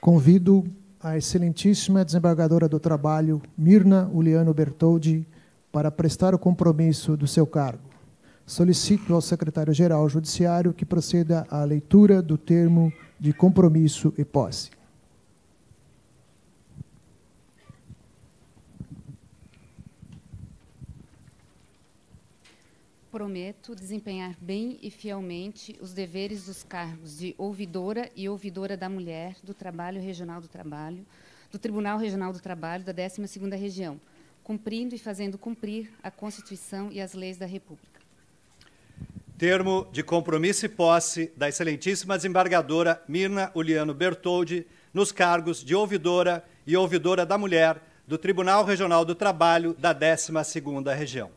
Convido a excelentíssima desembargadora do trabalho, Mirna Uliano Bertoldi, para prestar o compromisso do seu cargo. Solicito ao secretário-geral judiciário que proceda à leitura do termo de compromisso e posse. prometo desempenhar bem e fielmente os deveres dos cargos de ouvidora e ouvidora da mulher do Trabalho Regional do Trabalho, do Tribunal Regional do Trabalho da 12ª Região, cumprindo e fazendo cumprir a Constituição e as leis da República. Termo de compromisso e posse da excelentíssima desembargadora Mirna Uliano Bertoldi nos cargos de ouvidora e ouvidora da mulher do Tribunal Regional do Trabalho da 12ª Região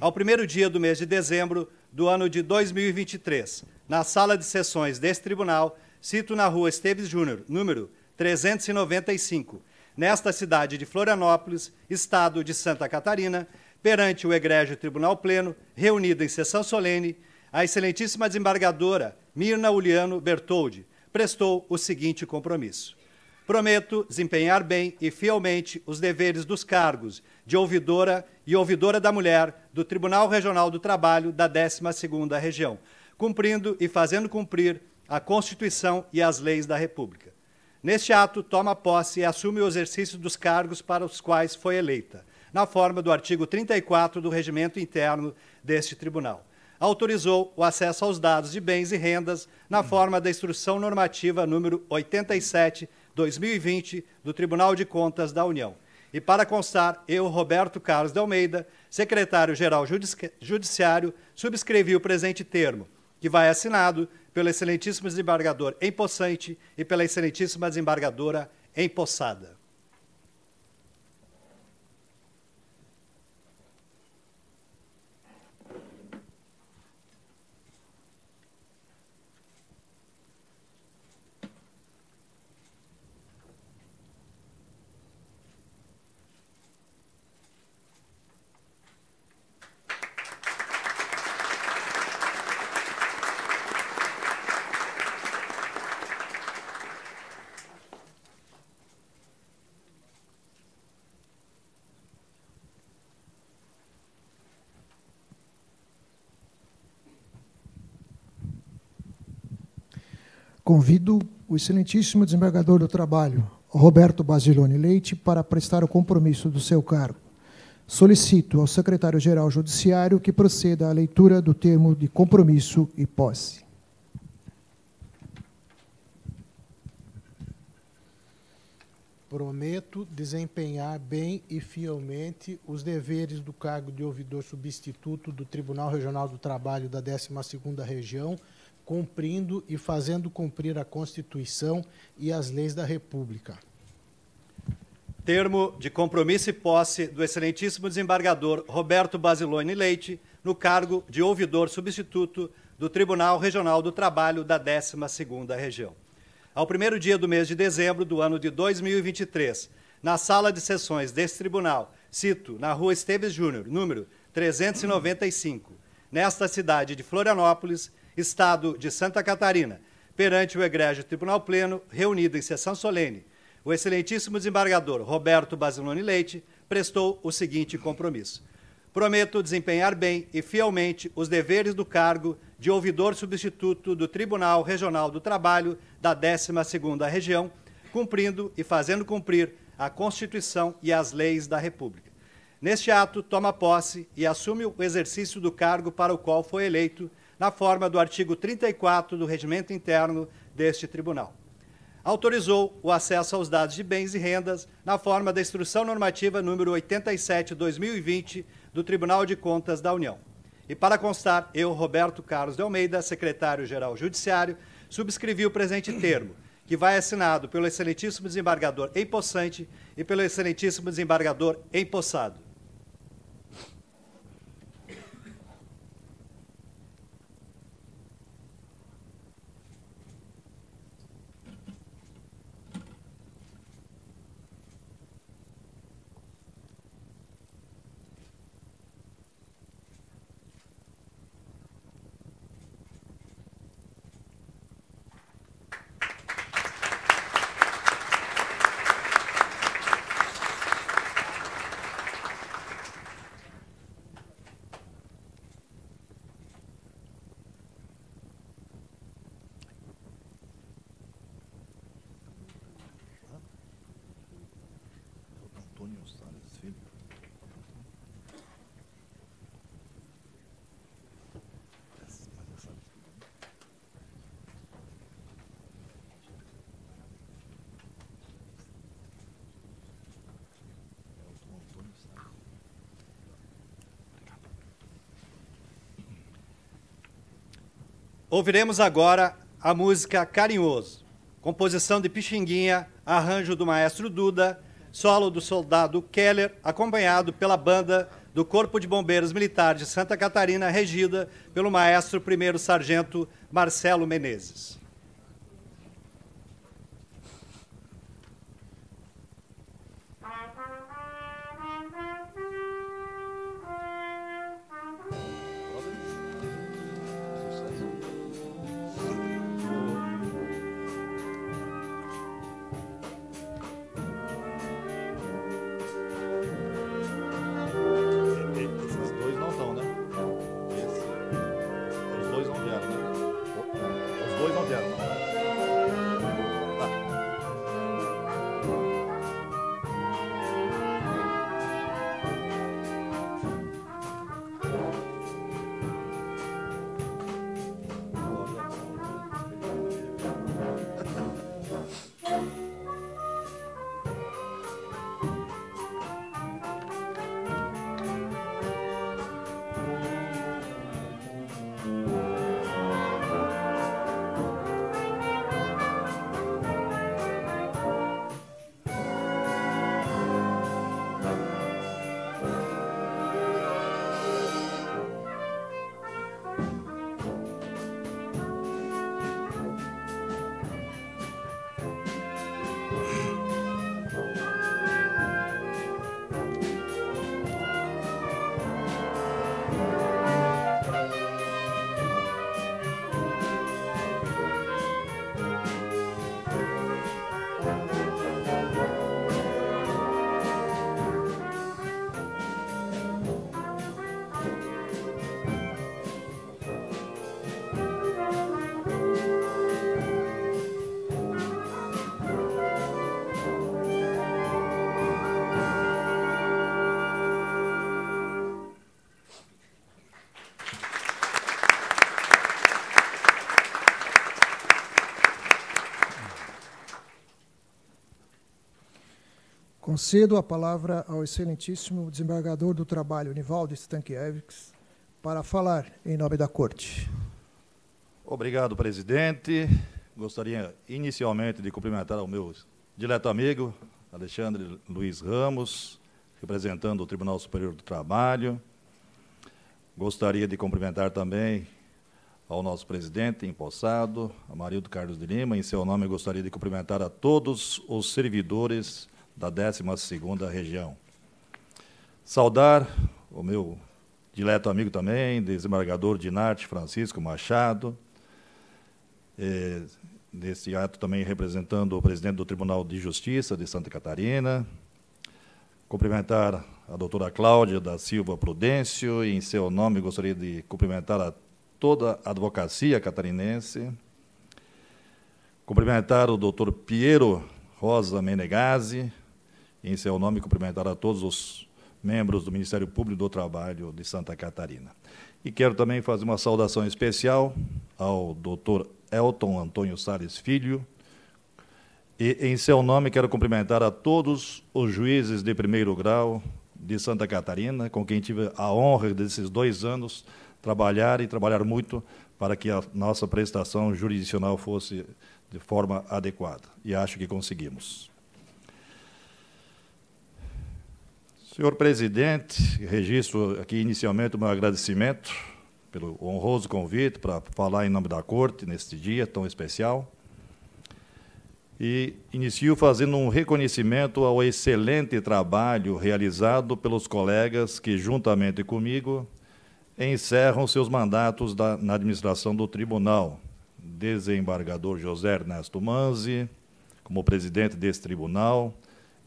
ao primeiro dia do mês de dezembro do ano de 2023, na sala de sessões deste tribunal, cito na rua Esteves Júnior, número 395, nesta cidade de Florianópolis, estado de Santa Catarina, perante o egrégio Tribunal Pleno, reunido em sessão solene, a excelentíssima desembargadora Mirna Uliano Bertoldi prestou o seguinte compromisso. Prometo desempenhar bem e fielmente os deveres dos cargos de ouvidora e ouvidora da mulher do Tribunal Regional do Trabalho da 12ª Região, cumprindo e fazendo cumprir a Constituição e as leis da República. Neste ato, toma posse e assume o exercício dos cargos para os quais foi eleita, na forma do artigo 34 do regimento interno deste tribunal autorizou o acesso aos dados de bens e rendas na forma da Instrução Normativa número 87 2020 do Tribunal de Contas da União. E para constar, eu, Roberto Carlos de Almeida, secretário-geral judiciário, subscrevi o presente termo, que vai assinado pelo excelentíssimo desembargador em e pela excelentíssima desembargadora em Convido o excelentíssimo desembargador do trabalho, Roberto Basilone Leite, para prestar o compromisso do seu cargo. Solicito ao secretário-geral judiciário que proceda à leitura do termo de compromisso e posse. Prometo desempenhar bem e fielmente os deveres do cargo de ouvidor substituto do Tribunal Regional do Trabalho da 12ª Região cumprindo e fazendo cumprir a Constituição e as leis da República. Termo de compromisso e posse do excelentíssimo desembargador Roberto Basilone Leite no cargo de ouvidor substituto do Tribunal Regional do Trabalho da 12ª Região. Ao primeiro dia do mês de dezembro do ano de 2023, na sala de sessões deste tribunal, cito, na Rua Esteves Júnior, número 395, nesta cidade de Florianópolis, Estado de Santa Catarina, perante o Egrégio Tribunal Pleno, reunido em sessão solene, o excelentíssimo desembargador Roberto Basilone Leite prestou o seguinte compromisso. Prometo desempenhar bem e fielmente os deveres do cargo de ouvidor substituto do Tribunal Regional do Trabalho da 12ª Região, cumprindo e fazendo cumprir a Constituição e as leis da República. Neste ato, toma posse e assume o exercício do cargo para o qual foi eleito, na forma do artigo 34 do Regimento Interno deste Tribunal. Autorizou o acesso aos dados de bens e rendas na forma da Instrução Normativa número 87/2020 do Tribunal de Contas da União. E para constar, eu, Roberto Carlos de Almeida, secretário-geral judiciário, subscrevi o presente termo, que vai assinado pelo excelentíssimo desembargador empossante e pelo excelentíssimo desembargador empossado. Ouviremos agora a música Carinhoso, composição de Pixinguinha, arranjo do maestro Duda, solo do soldado Keller, acompanhado pela banda do Corpo de Bombeiros Militar de Santa Catarina, regida pelo maestro primeiro sargento Marcelo Menezes. Concedo a palavra ao excelentíssimo desembargador do trabalho, Nivaldo Stankiewicz, para falar em nome da Corte. Obrigado, presidente. Gostaria inicialmente de cumprimentar o meu direto amigo, Alexandre Luiz Ramos, representando o Tribunal Superior do Trabalho. Gostaria de cumprimentar também ao nosso presidente empossado, Amarildo Carlos de Lima. Em seu nome, gostaria de cumprimentar a todos os servidores da 12ª Região. Saudar o meu dileto amigo também, desembargador Dinarte Francisco Machado, Neste é, nesse ato também representando o presidente do Tribunal de Justiça de Santa Catarina, cumprimentar a doutora Cláudia da Silva Prudêncio e, em seu nome, gostaria de cumprimentar a toda a advocacia catarinense, cumprimentar o doutor Piero Rosa Menegazzi, em seu é nome cumprimentar a todos os membros do Ministério Público do Trabalho de Santa Catarina. E quero também fazer uma saudação especial ao doutor Elton Antônio Sales Filho. E, em seu nome, quero cumprimentar a todos os juízes de primeiro grau de Santa Catarina, com quem tive a honra desses dois anos trabalhar e trabalhar muito para que a nossa prestação jurisdicional fosse de forma adequada. E acho que conseguimos. Senhor presidente, registro aqui inicialmente o meu agradecimento pelo honroso convite para falar em nome da Corte neste dia tão especial. E inicio fazendo um reconhecimento ao excelente trabalho realizado pelos colegas que, juntamente comigo, encerram seus mandatos da, na administração do tribunal. Desembargador José Ernesto Manzi, como presidente desse tribunal,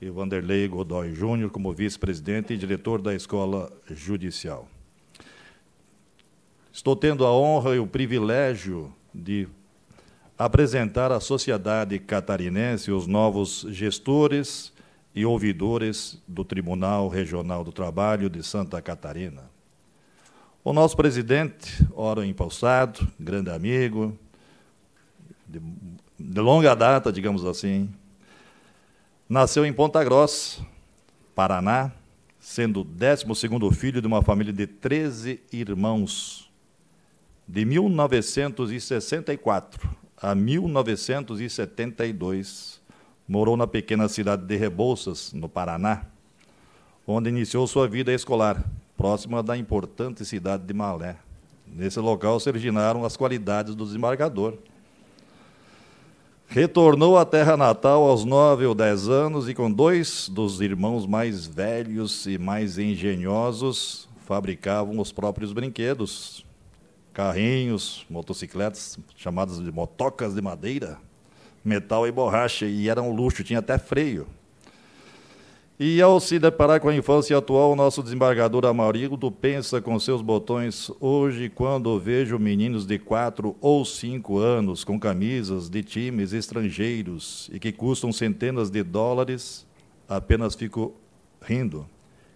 e Vanderlei Godoy Júnior como vice-presidente e diretor da Escola Judicial. Estou tendo a honra e o privilégio de apresentar à sociedade catarinense os novos gestores e ouvidores do Tribunal Regional do Trabalho de Santa Catarina. O nosso presidente, ora empalçado, grande amigo, de longa data, digamos assim, Nasceu em Ponta Grossa, Paraná, sendo o 12º filho de uma família de 13 irmãos. De 1964 a 1972, morou na pequena cidade de Rebouças, no Paraná, onde iniciou sua vida escolar, próxima da importante cidade de Malé. Nesse local se originaram as qualidades do desembargador, Retornou à terra natal aos nove ou dez anos e com dois dos irmãos mais velhos e mais engenhosos fabricavam os próprios brinquedos, carrinhos, motocicletas chamadas de motocas de madeira, metal e borracha e era um luxo, tinha até freio. E ao se deparar com a infância atual, o nosso desembargador Amarildo pensa com seus botões hoje quando vejo meninos de 4 ou 5 anos com camisas de times estrangeiros e que custam centenas de dólares, apenas fico rindo.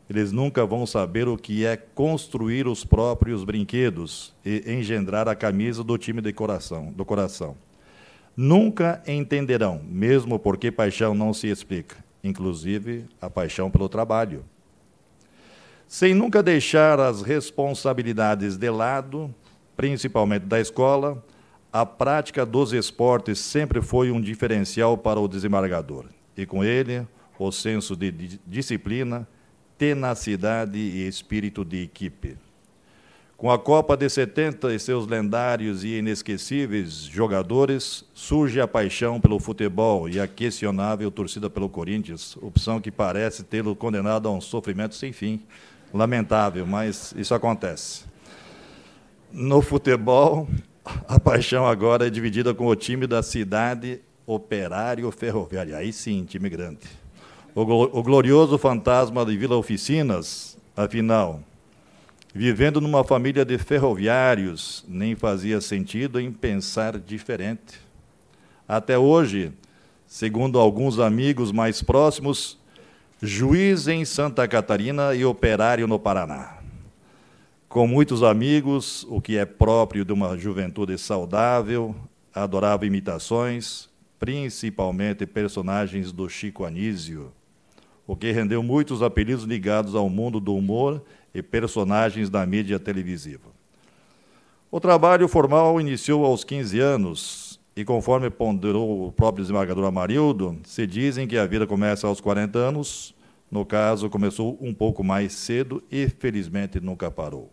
Eles nunca vão saber o que é construir os próprios brinquedos e engendrar a camisa do time de coração, do coração. Nunca entenderão, mesmo porque paixão não se explica inclusive a paixão pelo trabalho. Sem nunca deixar as responsabilidades de lado, principalmente da escola, a prática dos esportes sempre foi um diferencial para o desembargador, e com ele, o senso de disciplina, tenacidade e espírito de equipe. Com a Copa de 70 e seus lendários e inesquecíveis jogadores, surge a paixão pelo futebol e a questionável torcida pelo Corinthians, opção que parece tê-lo condenado a um sofrimento sem fim. Lamentável, mas isso acontece. No futebol, a paixão agora é dividida com o time da cidade Operário Ferroviário. Aí sim, time grande. O, glorioso fantasma de Vila Oficinas, afinal, Vivendo numa família de ferroviários, nem fazia sentido em pensar diferente. Até hoje, segundo alguns amigos mais próximos, juiz em Santa Catarina e operário no Paraná. Com muitos amigos, o que é próprio de uma juventude saudável, adorava imitações, principalmente personagens do Chico Anísio, o que rendeu muitos apelidos ligados ao mundo do humor e personagens da mídia televisiva. O trabalho formal iniciou aos 15 anos e, conforme ponderou o próprio desembargador Amarildo, se dizem que a vida começa aos 40 anos. No caso, começou um pouco mais cedo e, felizmente, nunca parou.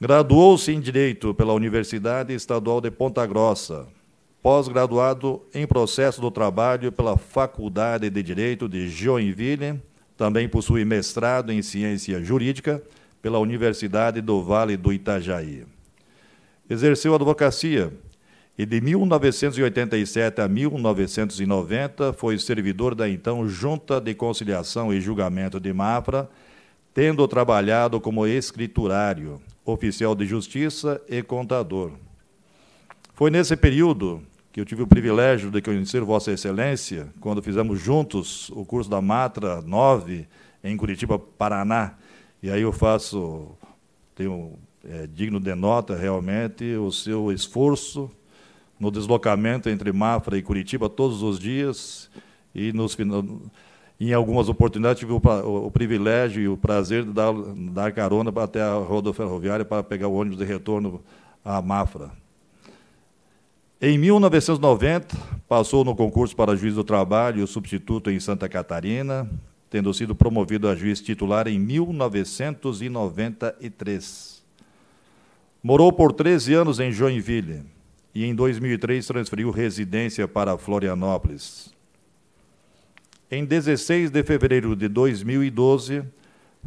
Graduou-se em Direito pela Universidade Estadual de Ponta Grossa, pós-graduado em Processo do Trabalho pela Faculdade de Direito de Joinville também possui mestrado em Ciência Jurídica pela Universidade do Vale do Itajaí. Exerceu advocacia e de 1987 a 1990 foi servidor da então Junta de Conciliação e Julgamento de Mafra, tendo trabalhado como escriturário, oficial de justiça e contador. Foi nesse período que eu tive o privilégio de conhecer Vossa Excelência quando fizemos juntos o curso da Matra 9 em Curitiba, Paraná. E aí eu faço, tenho, é, digno de nota realmente o seu esforço no deslocamento entre Mafra e Curitiba todos os dias e nos em algumas oportunidades tive o, o, o privilégio e o prazer de dar, dar carona até a ferroviária para pegar o ônibus de retorno à Mafra. Em 1990, passou no concurso para juiz do trabalho e substituto em Santa Catarina, tendo sido promovido a juiz titular em 1993. Morou por 13 anos em Joinville e em 2003 transferiu residência para Florianópolis. Em 16 de fevereiro de 2012,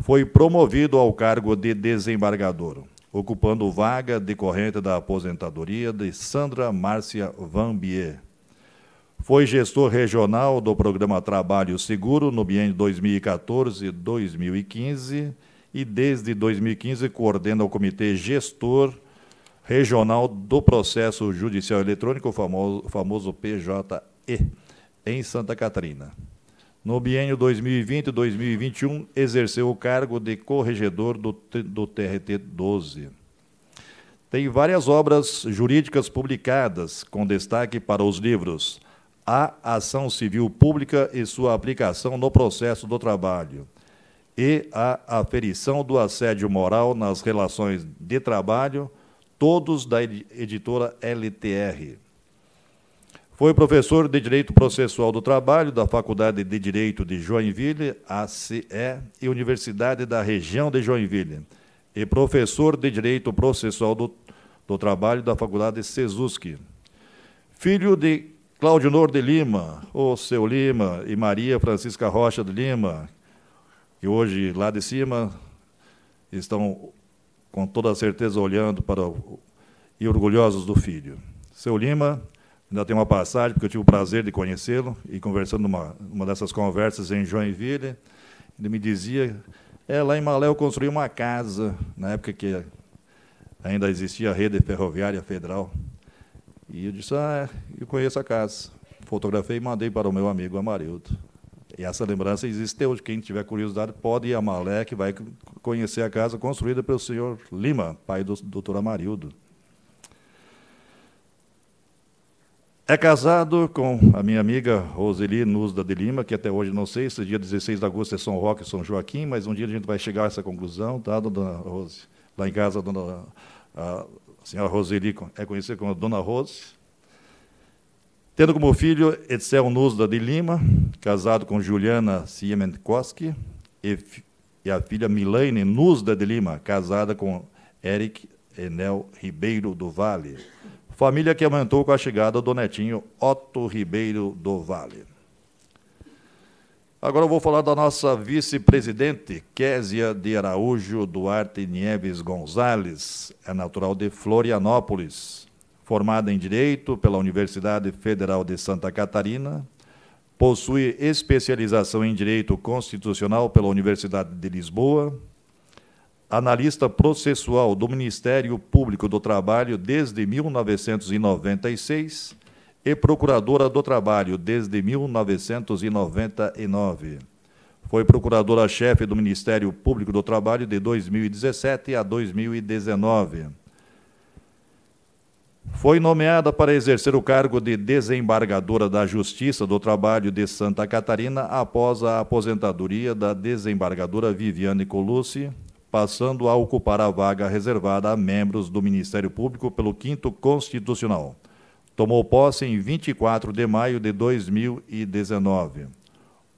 foi promovido ao cargo de desembargador ocupando vaga decorrente da aposentadoria de Sandra Márcia Vambier. Foi gestor regional do programa Trabalho Seguro no biênio 2014-2015 e desde 2015 coordena o Comitê Gestor Regional do Processo Judicial Eletrônico, o famoso, famoso PJE, em Santa Catarina. No biênio 2020-2021, exerceu o cargo de corregedor do, do TRT 12. Tem várias obras jurídicas publicadas, com destaque para os livros A Ação Civil Pública e sua aplicação no processo do trabalho e a aferição do assédio moral nas relações de trabalho, todos da editora LTR. Foi professor de Direito Processual do Trabalho da Faculdade de Direito de Joinville, ACE, e Universidade da Região de Joinville, e professor de Direito Processual do, do Trabalho da Faculdade Cesusc. Filho de Cláudio Nor de Lima, o seu Lima, e Maria Francisca Rocha de Lima, que hoje lá de cima estão com toda certeza olhando para o, e orgulhosos do filho. Seu Lima Ainda tem uma passagem, porque eu tive o prazer de conhecê-lo, e conversando numa uma dessas conversas em Joinville, ele me dizia, é, lá em Malé eu construí uma casa, na época que ainda existia a rede ferroviária federal. E eu disse, ah, é, eu conheço a casa. Fotografei e mandei para o meu amigo Amarildo. E essa lembrança existe hoje. Quem tiver curiosidade pode ir a Malé, que vai conhecer a casa construída pelo senhor Lima, pai do doutor Amarildo. É casado com a minha amiga Roseli Nusda de Lima, que até hoje não sei se dia 16 de agosto é São Roque e São Joaquim, mas um dia a gente vai chegar a essa conclusão, tá, dona Rose? Lá em casa, a, dona, a senhora Roseli é conhecida como Dona Rose. Tendo como filho Edsel Nusda de Lima, casado com Juliana Siemenkoski e, e a filha Milene Nusda de Lima, casada com Eric Enel Ribeiro do Vale. Família que aumentou com a chegada do netinho Otto Ribeiro do Vale. Agora eu vou falar da nossa vice-presidente, Késia de Araújo Duarte Nieves Gonzalez. É natural de Florianópolis. Formada em Direito pela Universidade Federal de Santa Catarina, possui especialização em Direito Constitucional pela Universidade de Lisboa, analista processual do Ministério Público do Trabalho desde 1996 e procuradora do Trabalho desde 1999. Foi procuradora-chefe do Ministério Público do Trabalho de 2017 a 2019. Foi nomeada para exercer o cargo de desembargadora da Justiça do Trabalho de Santa Catarina após a aposentadoria da desembargadora Viviane Colucci, passando a ocupar a vaga reservada a membros do Ministério Público pelo quinto constitucional. Tomou posse em 24 de maio de 2019.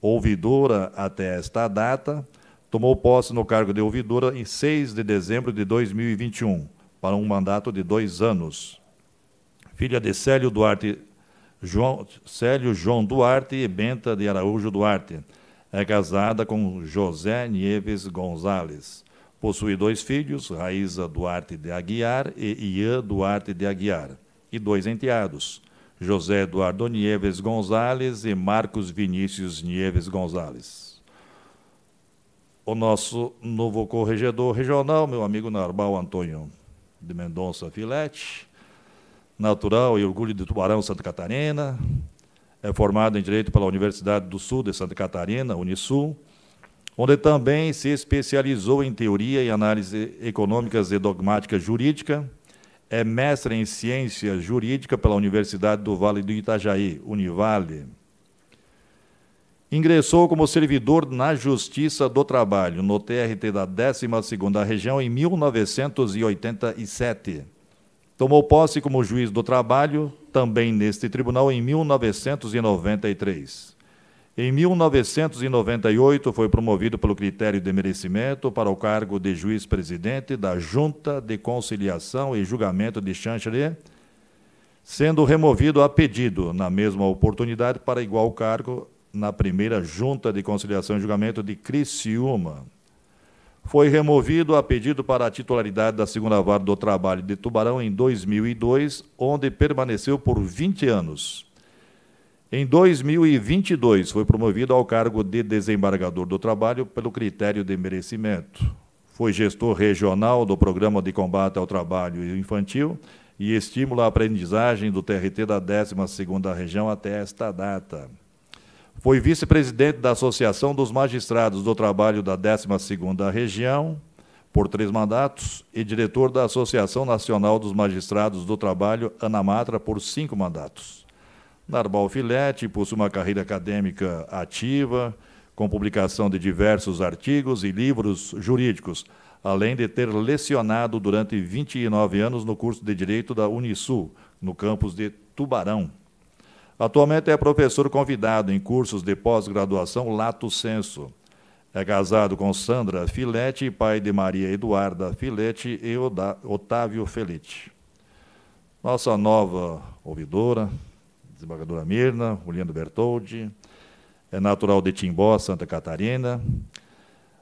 Ouvidora até esta data, tomou posse no cargo de ouvidora em 6 de dezembro de 2021, para um mandato de dois anos. Filha de Célio Duarte, João, Célio João Duarte e Benta de Araújo Duarte. É casada com José Nieves Gonzalez. Possui dois filhos, Raíza Duarte de Aguiar e Ian Duarte de Aguiar, e dois enteados, José Eduardo Nieves Gonzalez e Marcos Vinícius Nieves Gonzalez. O nosso novo corregedor regional, meu amigo Narbal Antônio de Mendonça Filete, natural e orgulho de Tubarão, Santa Catarina, é formado em Direito pela Universidade do Sul de Santa Catarina, Unisul, onde também se especializou em teoria e análise econômicas e dogmática jurídica, é mestre em ciência jurídica pela Universidade do Vale do Itajaí, Univale. Ingressou como servidor na Justiça do Trabalho, no TRT da 12ª Região, em 1987. Tomou posse como juiz do trabalho, também neste tribunal, em 1993. Em 1998, foi promovido pelo critério de merecimento para o cargo de juiz-presidente da Junta de Conciliação e Julgamento de Chancery, sendo removido a pedido, na mesma oportunidade, para igual cargo na primeira Junta de Conciliação e Julgamento de Criciúma. Foi removido a pedido para a titularidade da segunda vara do trabalho de Tubarão em 2002, onde permaneceu por 20 anos em 2022, foi promovido ao cargo de desembargador do trabalho pelo critério de merecimento. Foi gestor regional do Programa de Combate ao Trabalho Infantil e estímulo à aprendizagem do TRT da 12ª Região até esta data. Foi vice-presidente da Associação dos Magistrados do Trabalho da 12ª Região por três mandatos e diretor da Associação Nacional dos Magistrados do Trabalho Anamatra por cinco mandatos. Narbal Filete possui uma carreira acadêmica ativa, com publicação de diversos artigos e livros jurídicos, além de ter lecionado durante 29 anos no curso de Direito da Unisul, no campus de Tubarão. Atualmente é professor convidado em cursos de pós-graduação Lato Senso. É casado com Sandra Filete e pai de Maria Eduarda Filete e Otávio Felite. Nossa nova ouvidora, desembargadora Mirna, Juliano Bertoldi, é natural de Timbó, Santa Catarina.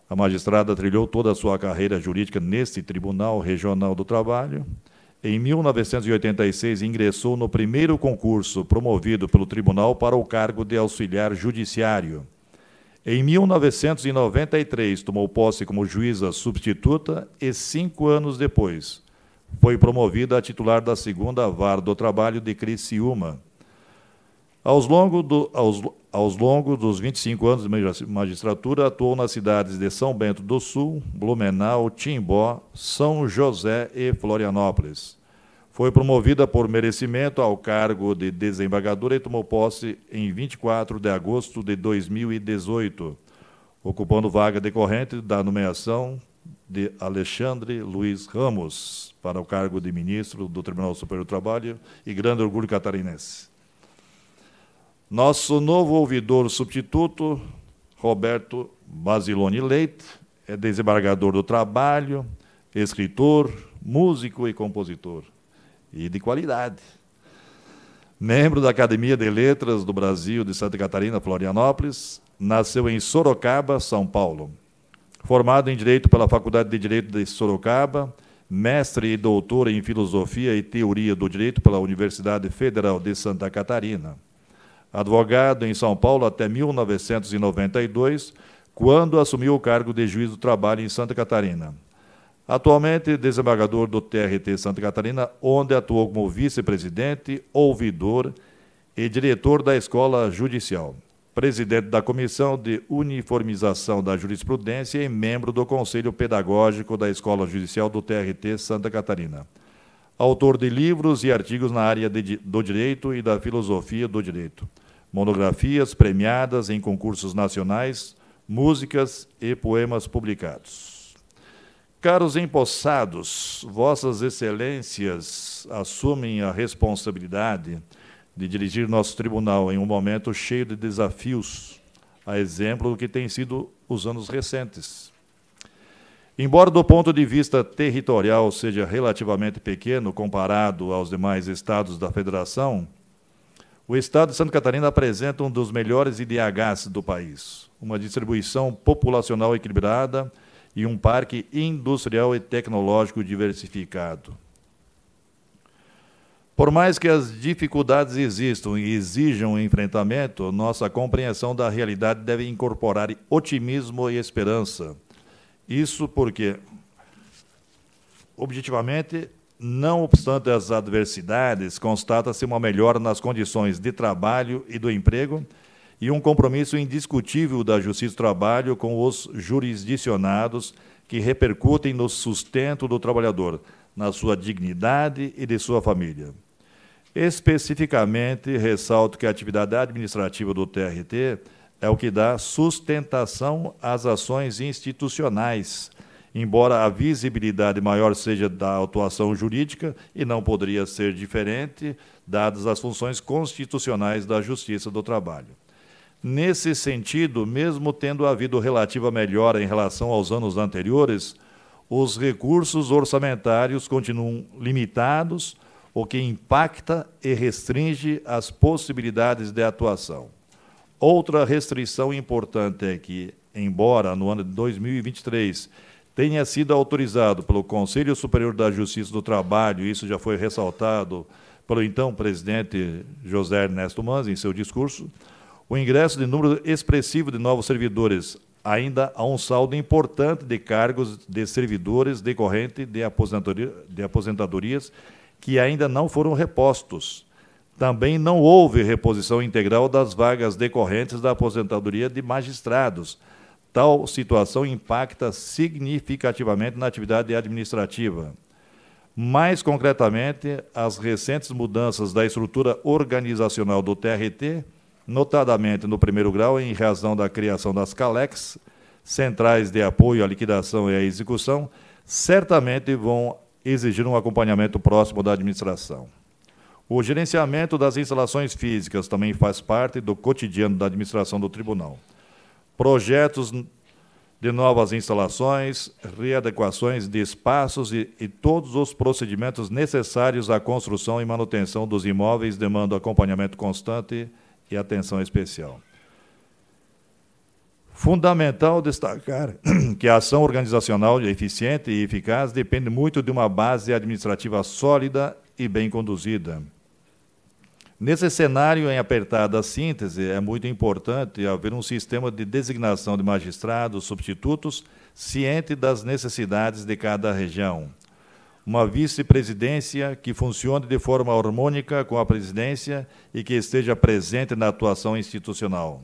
A magistrada trilhou toda a sua carreira jurídica neste Tribunal Regional do Trabalho. Em 1986, ingressou no primeiro concurso promovido pelo tribunal para o cargo de auxiliar judiciário. Em 1993, tomou posse como juíza substituta e, cinco anos depois, foi promovida a titular da segunda vara do trabalho de Criciúma aos longo, do, aos, aos longo dos 25 anos de magistratura, atuou nas cidades de São Bento do Sul, Blumenau, Timbó, São José e Florianópolis. Foi promovida por merecimento ao cargo de desembargadora e tomou posse em 24 de agosto de 2018, ocupando vaga decorrente da nomeação de Alexandre Luiz Ramos para o cargo de ministro do Tribunal Superior do Trabalho e grande orgulho catarinense. Nosso novo ouvidor substituto, Roberto Basilone Leite, é desembargador do trabalho, escritor, músico e compositor, e de qualidade. Membro da Academia de Letras do Brasil de Santa Catarina, Florianópolis, nasceu em Sorocaba, São Paulo. Formado em Direito pela Faculdade de Direito de Sorocaba, mestre e doutor em Filosofia e Teoria do Direito pela Universidade Federal de Santa Catarina advogado em São Paulo até 1992, quando assumiu o cargo de juiz do trabalho em Santa Catarina. Atualmente, desembargador do TRT Santa Catarina, onde atuou como vice-presidente, ouvidor e diretor da Escola Judicial, presidente da Comissão de Uniformização da Jurisprudência e membro do Conselho Pedagógico da Escola Judicial do TRT Santa Catarina. Autor de livros e artigos na área de, do direito e da filosofia do direito monografias premiadas em concursos nacionais, músicas e poemas publicados. Caros empossados, vossas excelências assumem a responsabilidade de dirigir nosso tribunal em um momento cheio de desafios, a exemplo do que tem sido os anos recentes. Embora do ponto de vista territorial seja relativamente pequeno comparado aos demais estados da federação, o estado de Santa Catarina apresenta um dos melhores IDHs do país, uma distribuição populacional equilibrada e um parque industrial e tecnológico diversificado. Por mais que as dificuldades existam e exijam enfrentamento, nossa compreensão da realidade deve incorporar otimismo e esperança. Isso porque, objetivamente, não obstante as adversidades, constata-se uma melhora nas condições de trabalho e do emprego e um compromisso indiscutível da Justiça do Trabalho com os jurisdicionados que repercutem no sustento do trabalhador, na sua dignidade e de sua família. Especificamente, ressalto que a atividade administrativa do TRT é o que dá sustentação às ações institucionais embora a visibilidade maior seja da atuação jurídica, e não poderia ser diferente, dadas as funções constitucionais da Justiça do Trabalho. Nesse sentido, mesmo tendo havido relativa melhora em relação aos anos anteriores, os recursos orçamentários continuam limitados, o que impacta e restringe as possibilidades de atuação. Outra restrição importante é que, embora no ano de 2023 tenha sido autorizado pelo Conselho Superior da Justiça do Trabalho, isso já foi ressaltado pelo então presidente José Ernesto Manzi em seu discurso, o ingresso de número expressivo de novos servidores, ainda há um saldo importante de cargos de servidores decorrente de, aposentadoria, de aposentadorias que ainda não foram repostos. Também não houve reposição integral das vagas decorrentes da aposentadoria de magistrados, Tal situação impacta significativamente na atividade administrativa. Mais concretamente, as recentes mudanças da estrutura organizacional do TRT, notadamente no primeiro grau, em razão da criação das CALEX, Centrais de Apoio à Liquidação e à Execução, certamente vão exigir um acompanhamento próximo da administração. O gerenciamento das instalações físicas também faz parte do cotidiano da administração do tribunal projetos de novas instalações, readequações de espaços e, e, todos os procedimentos necessários à construção e manutenção dos imóveis demandam acompanhamento constante e atenção especial. Fundamental destacar [CLEARS THROAT] que a ação organizacional é eficiente e eficaz depende muito de uma base administrativa sólida e bem conduzida Nesse cenário em apertada síntese, é muito importante haver um sistema de designação de magistrados substitutos ciente das necessidades de cada região. Uma vice-presidência que funcione de forma harmônica com a presidência e que esteja presente na atuação institucional.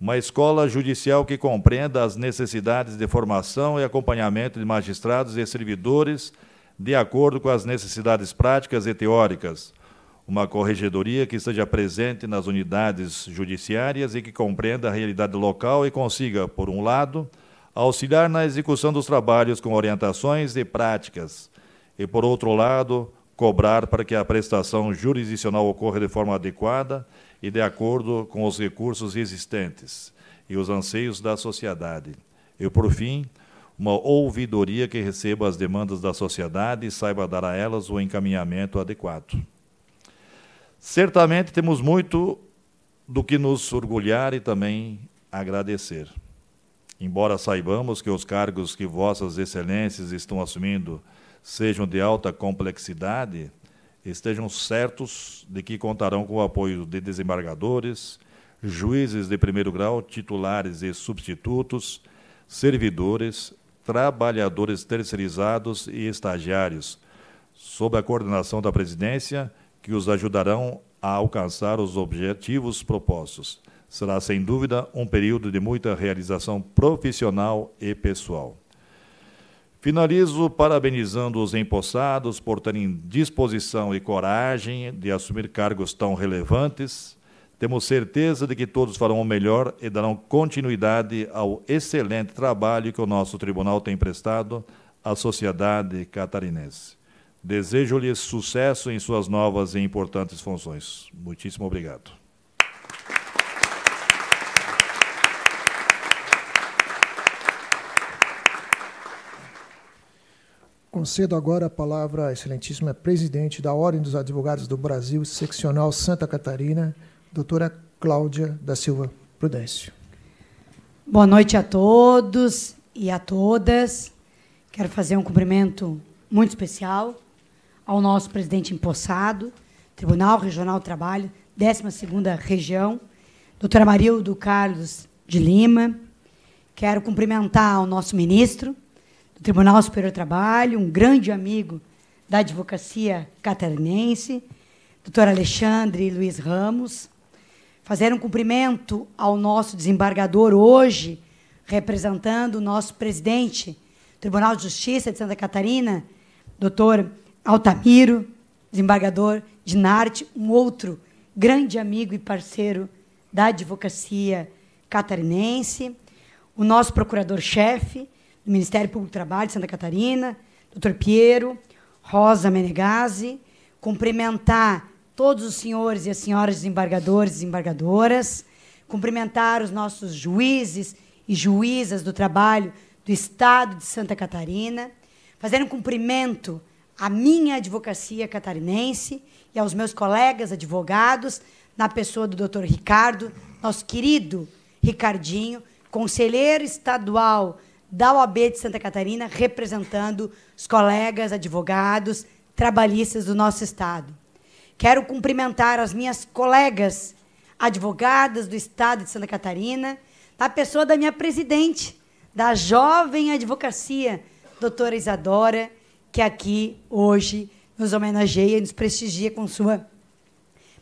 Uma escola judicial que compreenda as necessidades de formação e acompanhamento de magistrados e servidores, de acordo com as necessidades práticas e teóricas uma corregedoria que esteja presente nas unidades judiciárias e que compreenda a realidade local e consiga, por um lado, auxiliar na execução dos trabalhos com orientações e práticas, e, por outro lado, cobrar para que a prestação jurisdicional ocorra de forma adequada e de acordo com os recursos existentes e os anseios da sociedade. E, por fim, uma ouvidoria que receba as demandas da sociedade e saiba dar a elas o encaminhamento adequado. Certamente temos muito do que nos orgulhar e também agradecer. Embora saibamos que os cargos que Vossas Excelências estão assumindo sejam de alta complexidade, estejam certos de que contarão com o apoio de desembargadores, juízes de primeiro grau, titulares e substitutos, servidores, trabalhadores terceirizados e estagiários, sob a coordenação da presidência que os ajudarão a alcançar os objetivos propostos. Será, sem dúvida, um período de muita realização profissional e pessoal. Finalizo parabenizando os empossados por terem disposição e coragem de assumir cargos tão relevantes. Temos certeza de que todos farão o melhor e darão continuidade ao excelente trabalho que o nosso tribunal tem prestado à sociedade catarinense. Desejo-lhe sucesso em suas novas e importantes funções. Muitíssimo obrigado. Concedo agora a palavra à excelentíssima presidente da Ordem dos Advogados do Brasil, seccional Santa Catarina, doutora Cláudia da Silva Prudêncio. Boa noite a todos e a todas. Quero fazer um cumprimento muito especial ao nosso presidente empossado, Tribunal Regional do Trabalho, 12ª Região, doutora Marildo Carlos de Lima. Quero cumprimentar o nosso ministro do Tribunal Superior do Trabalho, um grande amigo da advocacia catarinense, doutor Alexandre Luiz Ramos. Fazer um cumprimento ao nosso desembargador hoje, representando o nosso presidente do Tribunal de Justiça de Santa Catarina, doutor Altamiro, desembargador de Narte, um outro grande amigo e parceiro da advocacia catarinense, o nosso procurador-chefe do Ministério Público do Trabalho de Santa Catarina, doutor Piero, Rosa Menegazzi, cumprimentar todos os senhores e as senhoras desembargadores e desembargadoras, cumprimentar os nossos juízes e juízas do trabalho do Estado de Santa Catarina, fazer um cumprimento à minha advocacia catarinense e aos meus colegas advogados, na pessoa do Dr. Ricardo, nosso querido Ricardinho, conselheiro estadual da OAB de Santa Catarina, representando os colegas advogados trabalhistas do nosso estado. Quero cumprimentar as minhas colegas advogadas do estado de Santa Catarina, na pessoa da minha presidente, da Jovem Advocacia, doutora Isadora que aqui hoje nos homenageia e nos prestigia com sua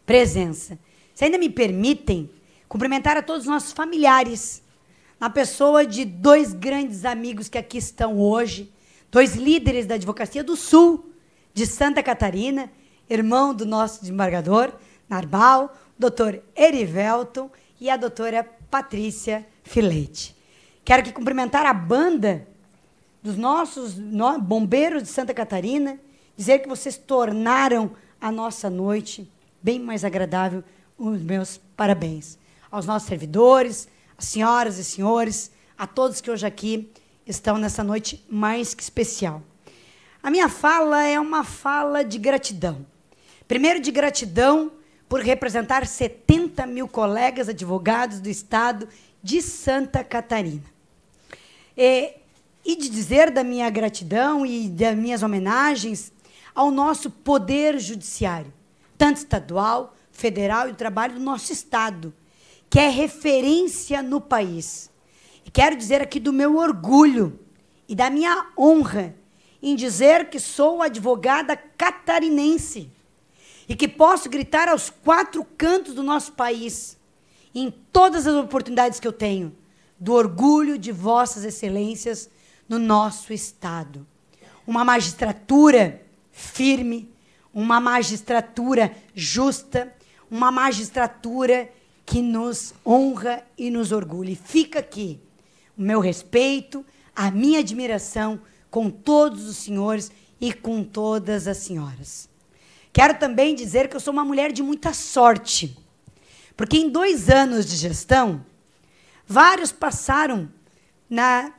presença. Se ainda me permitem, cumprimentar a todos os nossos familiares, na pessoa de dois grandes amigos que aqui estão hoje, dois líderes da advocacia do Sul, de Santa Catarina, irmão do nosso desembargador, Narbal, doutor Erivelton e a doutora Patrícia Filete. Quero que cumprimentar a banda dos nossos bombeiros de Santa Catarina, dizer que vocês tornaram a nossa noite bem mais agradável. Os meus parabéns aos nossos servidores, às senhoras e senhores, a todos que hoje aqui estão nessa noite mais que especial. A minha fala é uma fala de gratidão. Primeiro, de gratidão por representar 70 mil colegas advogados do Estado de Santa Catarina. E e de dizer da minha gratidão e das minhas homenagens ao nosso poder judiciário, tanto estadual, federal e o trabalho do nosso Estado, que é referência no país. E quero dizer aqui do meu orgulho e da minha honra em dizer que sou advogada catarinense e que posso gritar aos quatro cantos do nosso país, em todas as oportunidades que eu tenho, do orgulho de vossas excelências no nosso Estado. Uma magistratura firme, uma magistratura justa, uma magistratura que nos honra e nos orgulhe. Fica aqui o meu respeito, a minha admiração com todos os senhores e com todas as senhoras. Quero também dizer que eu sou uma mulher de muita sorte, porque em dois anos de gestão, vários passaram na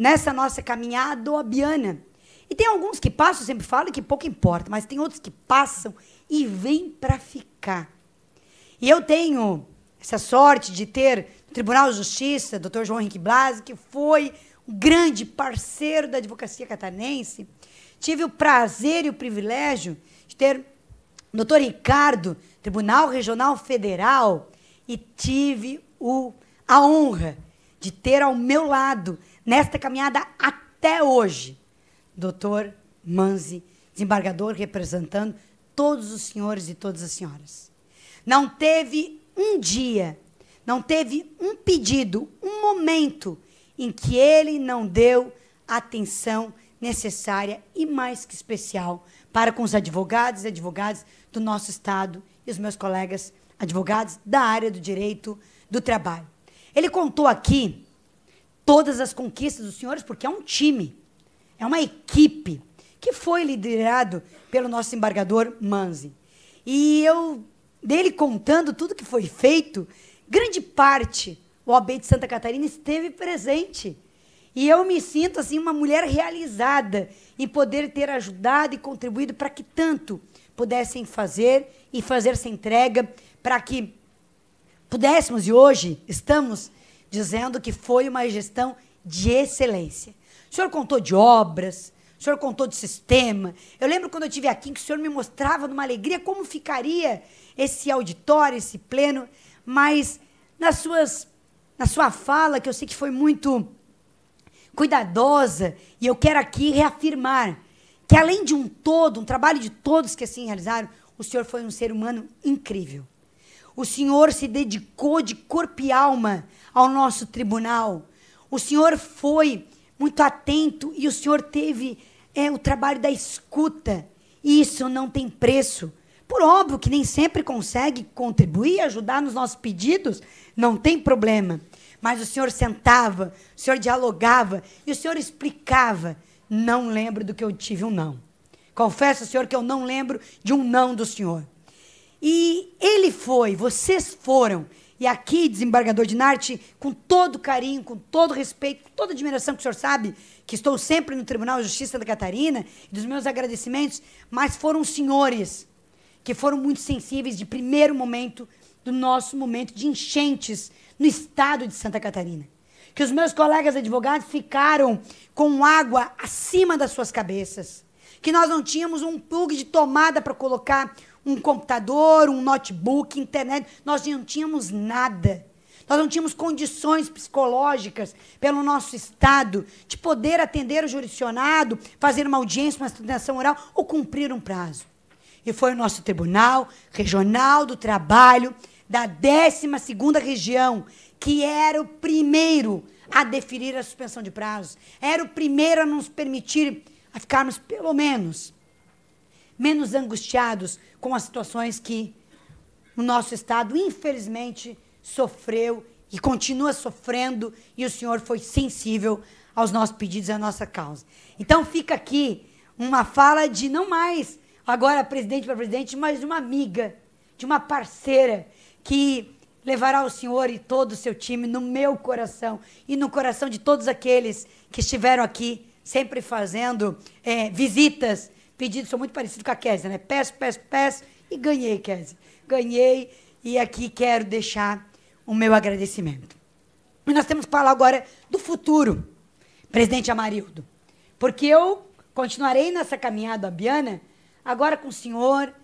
nessa nossa caminhada obiana. E tem alguns que passam, eu sempre falo que pouco importa, mas tem outros que passam e vêm para ficar. E eu tenho essa sorte de ter o Tribunal de Justiça, Dr. João Henrique Blasi, que foi um grande parceiro da advocacia catarinense. Tive o prazer e o privilégio de ter o Dr. Ricardo, Tribunal Regional Federal, e tive o, a honra de ter ao meu lado nesta caminhada até hoje. Doutor Manzi, desembargador representando todos os senhores e todas as senhoras. Não teve um dia, não teve um pedido, um momento em que ele não deu a atenção necessária e mais que especial para com os advogados e advogadas do nosso Estado e os meus colegas advogados da área do direito do trabalho. Ele contou aqui todas as conquistas dos senhores, porque é um time, é uma equipe que foi liderado pelo nosso embargador Manzi. E eu, dele contando tudo que foi feito, grande parte o OAB de Santa Catarina esteve presente. E eu me sinto assim uma mulher realizada em poder ter ajudado e contribuído para que tanto pudessem fazer e fazer essa entrega para que pudéssemos e hoje estamos dizendo que foi uma gestão de excelência. O senhor contou de obras, o senhor contou de sistema. Eu lembro quando eu estive aqui que o senhor me mostrava numa alegria como ficaria esse auditório, esse pleno, mas nas suas, na sua fala, que eu sei que foi muito cuidadosa, e eu quero aqui reafirmar que além de um todo, um trabalho de todos que assim realizaram, o senhor foi um ser humano incrível. O Senhor se dedicou de corpo e alma ao nosso tribunal. O Senhor foi muito atento e o Senhor teve é, o trabalho da escuta. Isso não tem preço. Por óbvio que nem sempre consegue contribuir, ajudar nos nossos pedidos, não tem problema. Mas o Senhor sentava, o Senhor dialogava e o Senhor explicava. Não lembro do que eu tive um não. Confesso, Senhor, que eu não lembro de um não do Senhor. E ele foi, vocês foram. E aqui, desembargador de Narte, com todo carinho, com todo respeito, com toda admiração que o senhor sabe, que estou sempre no Tribunal de Justiça da Catarina, e dos meus agradecimentos, mas foram senhores que foram muito sensíveis de primeiro momento do nosso momento de enchentes no estado de Santa Catarina. Que os meus colegas advogados ficaram com água acima das suas cabeças. Que nós não tínhamos um plug de tomada para colocar um computador, um notebook, internet. Nós não tínhamos nada. Nós não tínhamos condições psicológicas, pelo nosso Estado, de poder atender o jurisdicionado, fazer uma audiência, uma explicação oral ou cumprir um prazo. E foi o nosso Tribunal Regional do Trabalho da 12 Região, que era o primeiro a deferir a suspensão de prazos, era o primeiro a nos permitir a ficarmos, pelo menos, menos angustiados com as situações que o nosso Estado, infelizmente, sofreu e continua sofrendo, e o senhor foi sensível aos nossos pedidos e à nossa causa. Então fica aqui uma fala de não mais agora presidente para presidente, mas de uma amiga, de uma parceira que levará o senhor e todo o seu time no meu coração e no coração de todos aqueles que estiveram aqui sempre fazendo é, visitas pedidos são muito parecidos com a Kézia, né? Peço, peço, peço e ganhei, Kézia. Ganhei e aqui quero deixar o meu agradecimento. E nós temos que falar agora do futuro, presidente Amarildo. Porque eu continuarei nessa caminhada Biana, agora com o senhor,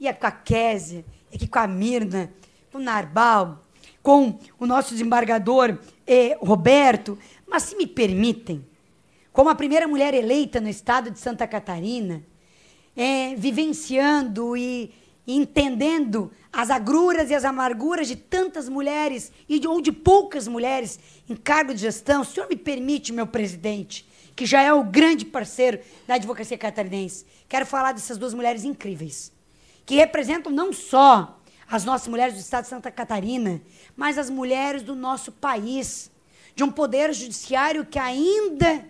e é com a Kézia, e é aqui com a Mirna, com o Narbal, com o nosso desembargador eh, Roberto. Mas se me permitem, como a primeira mulher eleita no estado de Santa Catarina, é, vivenciando e entendendo as agruras e as amarguras de tantas mulheres e de, ou de poucas mulheres em cargo de gestão. O senhor me permite, meu presidente, que já é o grande parceiro da advocacia catarinense, quero falar dessas duas mulheres incríveis, que representam não só as nossas mulheres do estado de Santa Catarina, mas as mulheres do nosso país, de um poder judiciário que ainda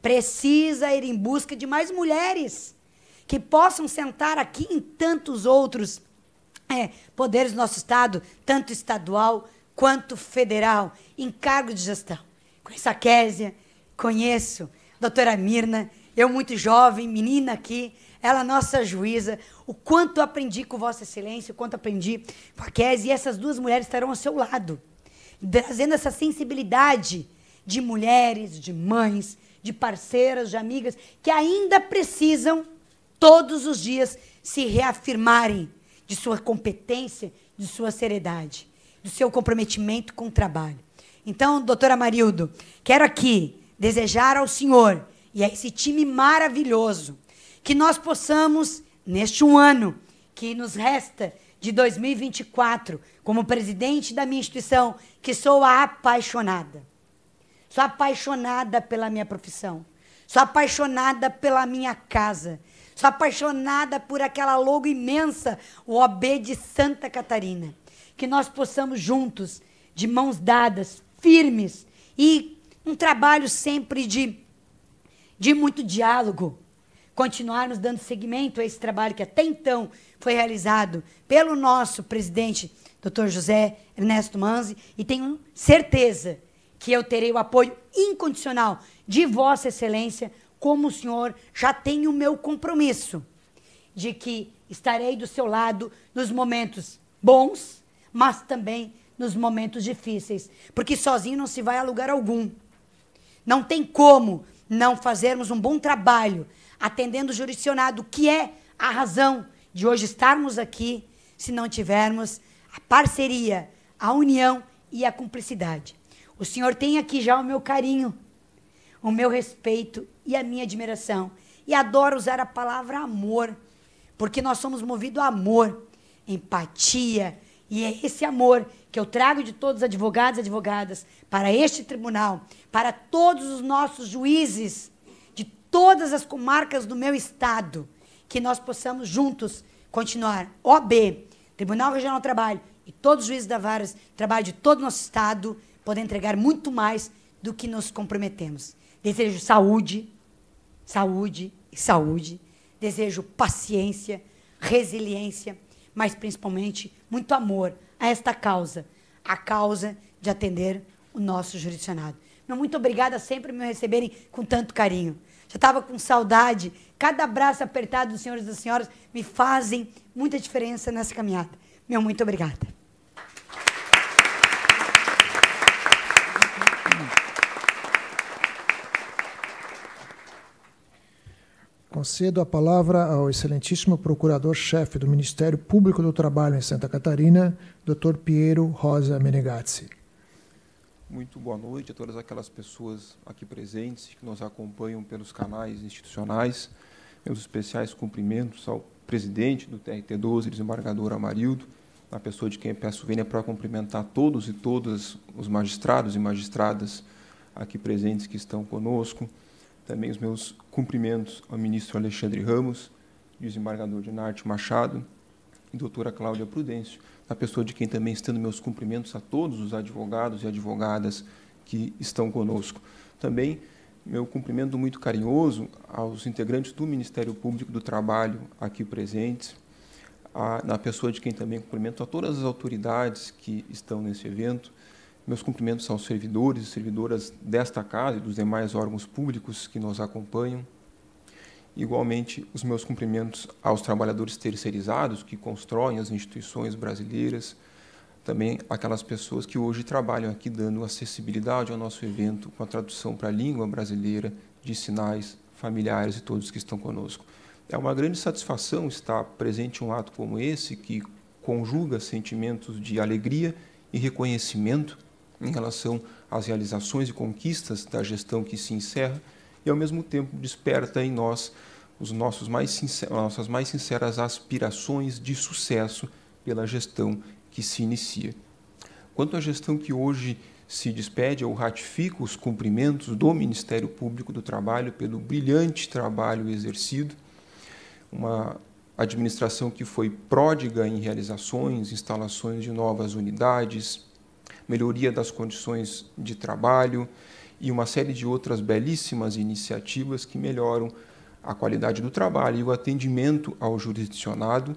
precisa ir em busca de mais mulheres que possam sentar aqui em tantos outros é, poderes do nosso Estado, tanto estadual quanto federal, em cargo de gestão. Conheço a Késia, conheço a doutora Mirna, eu muito jovem, menina aqui, ela é nossa juíza, o quanto aprendi com Vossa Excelência, o quanto aprendi com a Késia, e essas duas mulheres estarão ao seu lado, trazendo essa sensibilidade de mulheres, de mães, de parceiras, de amigas, que ainda precisam todos os dias se reafirmarem de sua competência, de sua seriedade, do seu comprometimento com o trabalho. Então, doutora Marildo, quero aqui desejar ao senhor e a esse time maravilhoso que nós possamos, neste um ano que nos resta de 2024, como presidente da minha instituição, que sou apaixonada. Sou apaixonada pela minha profissão. Sou apaixonada pela minha casa. Sou apaixonada por aquela logo imensa, o OB de Santa Catarina. Que nós possamos juntos, de mãos dadas, firmes e um trabalho sempre de, de muito diálogo, continuarmos dando seguimento a esse trabalho que até então foi realizado pelo nosso presidente, Dr. José Ernesto Manzi, e tenho certeza que eu terei o apoio incondicional de Vossa Excelência como o Senhor já tem o meu compromisso de que estarei do seu lado nos momentos bons, mas também nos momentos difíceis, porque sozinho não se vai a lugar algum. Não tem como não fazermos um bom trabalho atendendo o jurisdicionado, que é a razão de hoje estarmos aqui, se não tivermos a parceria, a união e a cumplicidade. O Senhor tem aqui já o meu carinho, o meu respeito e a minha admiração. E adoro usar a palavra amor, porque nós somos movidos a amor, empatia, e é esse amor que eu trago de todos os advogados e advogadas para este tribunal, para todos os nossos juízes de todas as comarcas do meu estado, que nós possamos juntos continuar OB, Tribunal Regional do Trabalho e todos os juízes da vara, trabalho de todo o nosso estado, poder entregar muito mais do que nos comprometemos. Desejo saúde, saúde e saúde. Desejo paciência, resiliência, mas principalmente muito amor a esta causa, a causa de atender o nosso jurisdicionado. Meu muito obrigada sempre me receberem com tanto carinho. Já estava com saudade. Cada abraço apertado dos senhores e das senhoras me fazem muita diferença nessa caminhada. Meu muito obrigada. Concedo a palavra ao excelentíssimo procurador-chefe do Ministério Público do Trabalho em Santa Catarina, Dr. Piero Rosa Menegazzi. Muito boa noite a todas aquelas pessoas aqui presentes que nos acompanham pelos canais institucionais. Meus especiais cumprimentos ao presidente do TRT12, desembargador Amarildo, na pessoa de quem peço vênia para cumprimentar todos e todas os magistrados e magistradas aqui presentes que estão conosco também os meus cumprimentos ao ministro Alexandre Ramos, desembargador de Narte Machado e doutora Cláudia Prudêncio, a pessoa de quem também estendo meus cumprimentos a todos os advogados e advogadas que estão conosco. Também meu cumprimento muito carinhoso aos integrantes do Ministério Público do Trabalho aqui presentes, a, na pessoa de quem também cumprimento a todas as autoridades que estão nesse evento, meus cumprimentos aos servidores e servidoras desta casa e dos demais órgãos públicos que nos acompanham. Igualmente, os meus cumprimentos aos trabalhadores terceirizados que constroem as instituições brasileiras, também aquelas pessoas que hoje trabalham aqui dando acessibilidade ao nosso evento com a tradução para a língua brasileira de sinais familiares e todos que estão conosco. É uma grande satisfação estar presente em um ato como esse que conjuga sentimentos de alegria e reconhecimento em relação às realizações e conquistas da gestão que se encerra e, ao mesmo tempo, desperta em nós os nossos mais sinceros, nossas mais sinceras aspirações de sucesso pela gestão que se inicia. Quanto à gestão que hoje se despede eu ratifico os cumprimentos do Ministério Público do Trabalho pelo brilhante trabalho exercido, uma administração que foi pródiga em realizações, instalações de novas unidades, melhoria das condições de trabalho e uma série de outras belíssimas iniciativas que melhoram a qualidade do trabalho e o atendimento ao jurisdicionado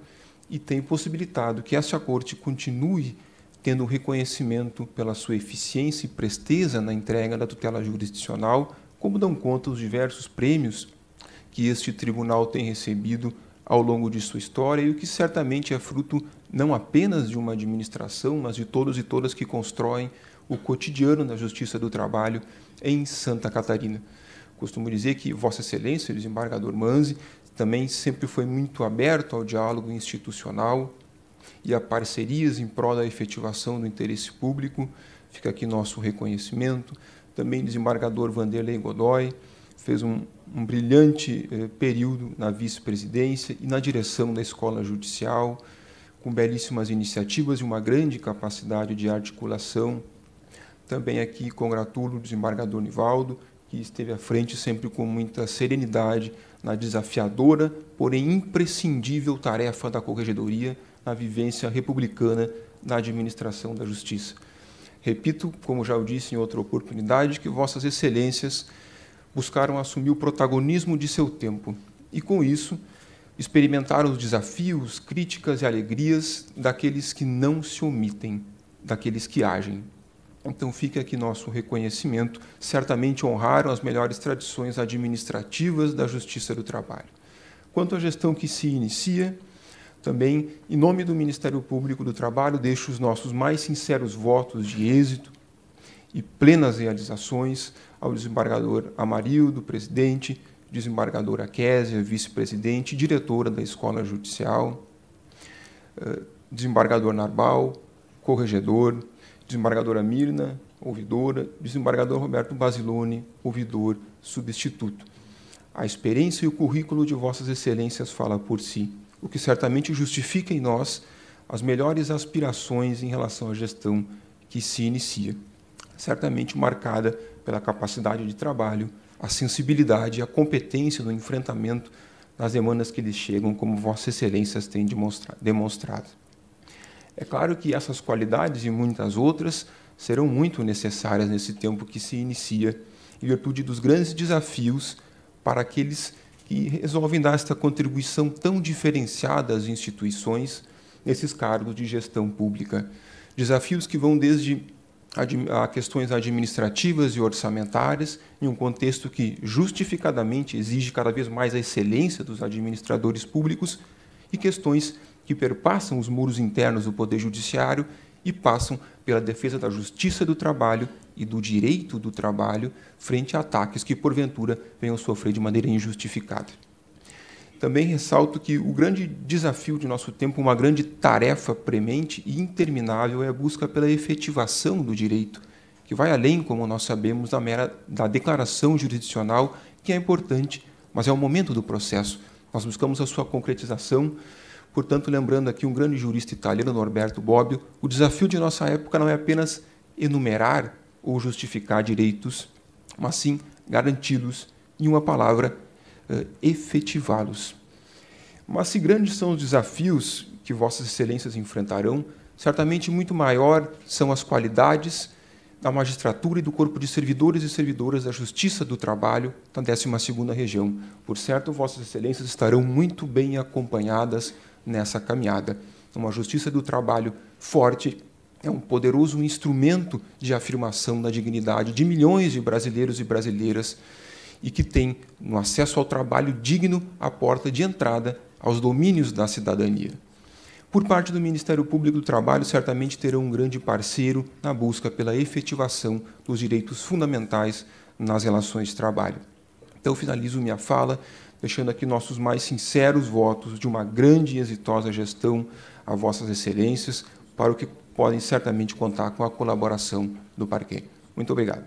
e tem possibilitado que essa corte continue tendo reconhecimento pela sua eficiência e presteza na entrega da tutela jurisdicional, como dão conta os diversos prêmios que este tribunal tem recebido ao longo de sua história e o que certamente é fruto não apenas de uma administração, mas de todos e todas que constroem o cotidiano da Justiça do Trabalho em Santa Catarina. Costumo dizer que Vossa Excelência, o desembargador Manzi, também sempre foi muito aberto ao diálogo institucional e a parcerias em prol da efetivação do interesse público. Fica aqui nosso reconhecimento. Também o desembargador Vanderlei Godoy fez um um brilhante eh, período na vice-presidência e na direção da escola judicial, com belíssimas iniciativas e uma grande capacidade de articulação. Também aqui congratulo o desembargador Nivaldo, que esteve à frente sempre com muita serenidade na desafiadora, porém imprescindível tarefa da corregedoria na vivência republicana na administração da justiça. Repito, como já o disse em outra oportunidade, que vossas excelências buscaram assumir o protagonismo de seu tempo e, com isso, experimentaram os desafios, críticas e alegrias daqueles que não se omitem, daqueles que agem. Então fica aqui nosso reconhecimento. Certamente honraram as melhores tradições administrativas da Justiça do Trabalho. Quanto à gestão que se inicia, também, em nome do Ministério Público do Trabalho, deixo os nossos mais sinceros votos de êxito e plenas realizações ao desembargador Amarildo, presidente, desembargadora Késia, vice-presidente, diretora da Escola Judicial, eh, desembargador Narbal, corregedor, desembargadora Mirna, ouvidora, desembargador Roberto Basilone, ouvidor substituto. A experiência e o currículo de vossas excelências fala por si, o que certamente justifica em nós as melhores aspirações em relação à gestão que se inicia, certamente marcada pela capacidade de trabalho, a sensibilidade e a competência no enfrentamento das demandas que lhes chegam, como Vossas Excelências têm demonstrado. É claro que essas qualidades e muitas outras serão muito necessárias nesse tempo que se inicia, em virtude dos grandes desafios para aqueles que resolvem dar esta contribuição tão diferenciada às instituições nesses cargos de gestão pública. Desafios que vão desde a questões administrativas e orçamentárias, em um contexto que justificadamente exige cada vez mais a excelência dos administradores públicos, e questões que perpassam os muros internos do Poder Judiciário e passam pela defesa da justiça do trabalho e do direito do trabalho frente a ataques que, porventura, venham sofrer de maneira injustificada. Também ressalto que o grande desafio de nosso tempo, uma grande tarefa premente e interminável, é a busca pela efetivação do direito, que vai além, como nós sabemos, da mera da declaração jurisdicional, que é importante, mas é o momento do processo. Nós buscamos a sua concretização. Portanto, lembrando aqui um grande jurista italiano, Norberto Bobbio, o desafio de nossa época não é apenas enumerar ou justificar direitos, mas sim garanti-los em uma palavra eh, efetivá-los. Mas se grandes são os desafios que Vossas Excelências enfrentarão, certamente muito maior são as qualidades da magistratura e do corpo de servidores e servidoras da Justiça do Trabalho da 12 Região. Por certo, Vossas Excelências estarão muito bem acompanhadas nessa caminhada. Uma Justiça do Trabalho forte é um poderoso instrumento de afirmação da dignidade de milhões de brasileiros e brasileiras e que tem no acesso ao trabalho digno a porta de entrada aos domínios da cidadania. Por parte do Ministério Público do Trabalho, certamente terão um grande parceiro na busca pela efetivação dos direitos fundamentais nas relações de trabalho. Então, finalizo minha fala deixando aqui nossos mais sinceros votos de uma grande e exitosa gestão a vossas excelências, para o que podem certamente contar com a colaboração do Parque. Muito obrigado.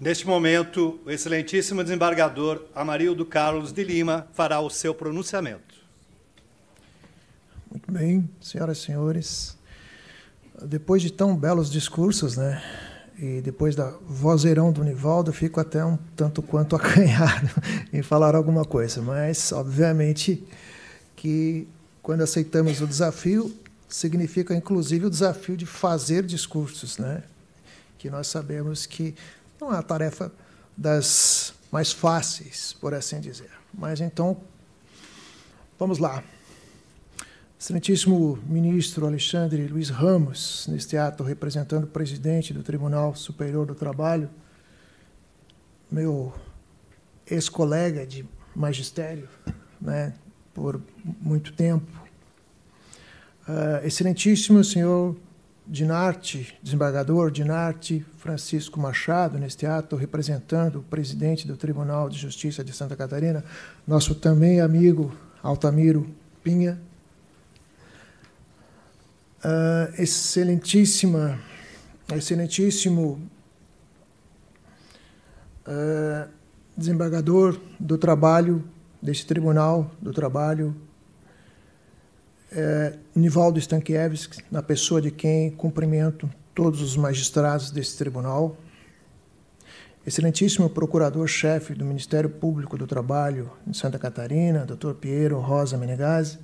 Neste momento, o excelentíssimo desembargador Amarildo Carlos de Lima fará o seu pronunciamento. Muito bem, senhoras e senhores. Depois de tão belos discursos, né? E depois da vozeirão do Nivaldo, fico até um tanto quanto [LAUGHS] acanhado em falar alguma coisa. Mas, obviamente, que quando aceitamos o desafio, significa inclusive o desafio de fazer discursos, né? Que nós sabemos que não é a tarefa das mais fáceis, por assim dizer. Mas então, vamos lá. Excelentíssimo ministro Alexandre Luiz Ramos, neste ato representando o presidente do Tribunal Superior do Trabalho, meu ex-colega de magistério, né, por muito tempo. Uh, excelentíssimo senhor Dinarte, desembargador Dinarte Francisco Machado, neste ato, representando o presidente do Tribunal de Justiça de Santa Catarina, nosso também amigo Altamiro Pinha. Uh, excelentíssima, excelentíssimo uh, desembargador do trabalho, deste Tribunal do Trabalho é, Nivaldo Stankiewicz, na pessoa de quem cumprimento todos os magistrados desse tribunal, Excelentíssimo Procurador-Chefe do Ministério Público do Trabalho de Santa Catarina, Dr. Piero Rosa Menegazzi,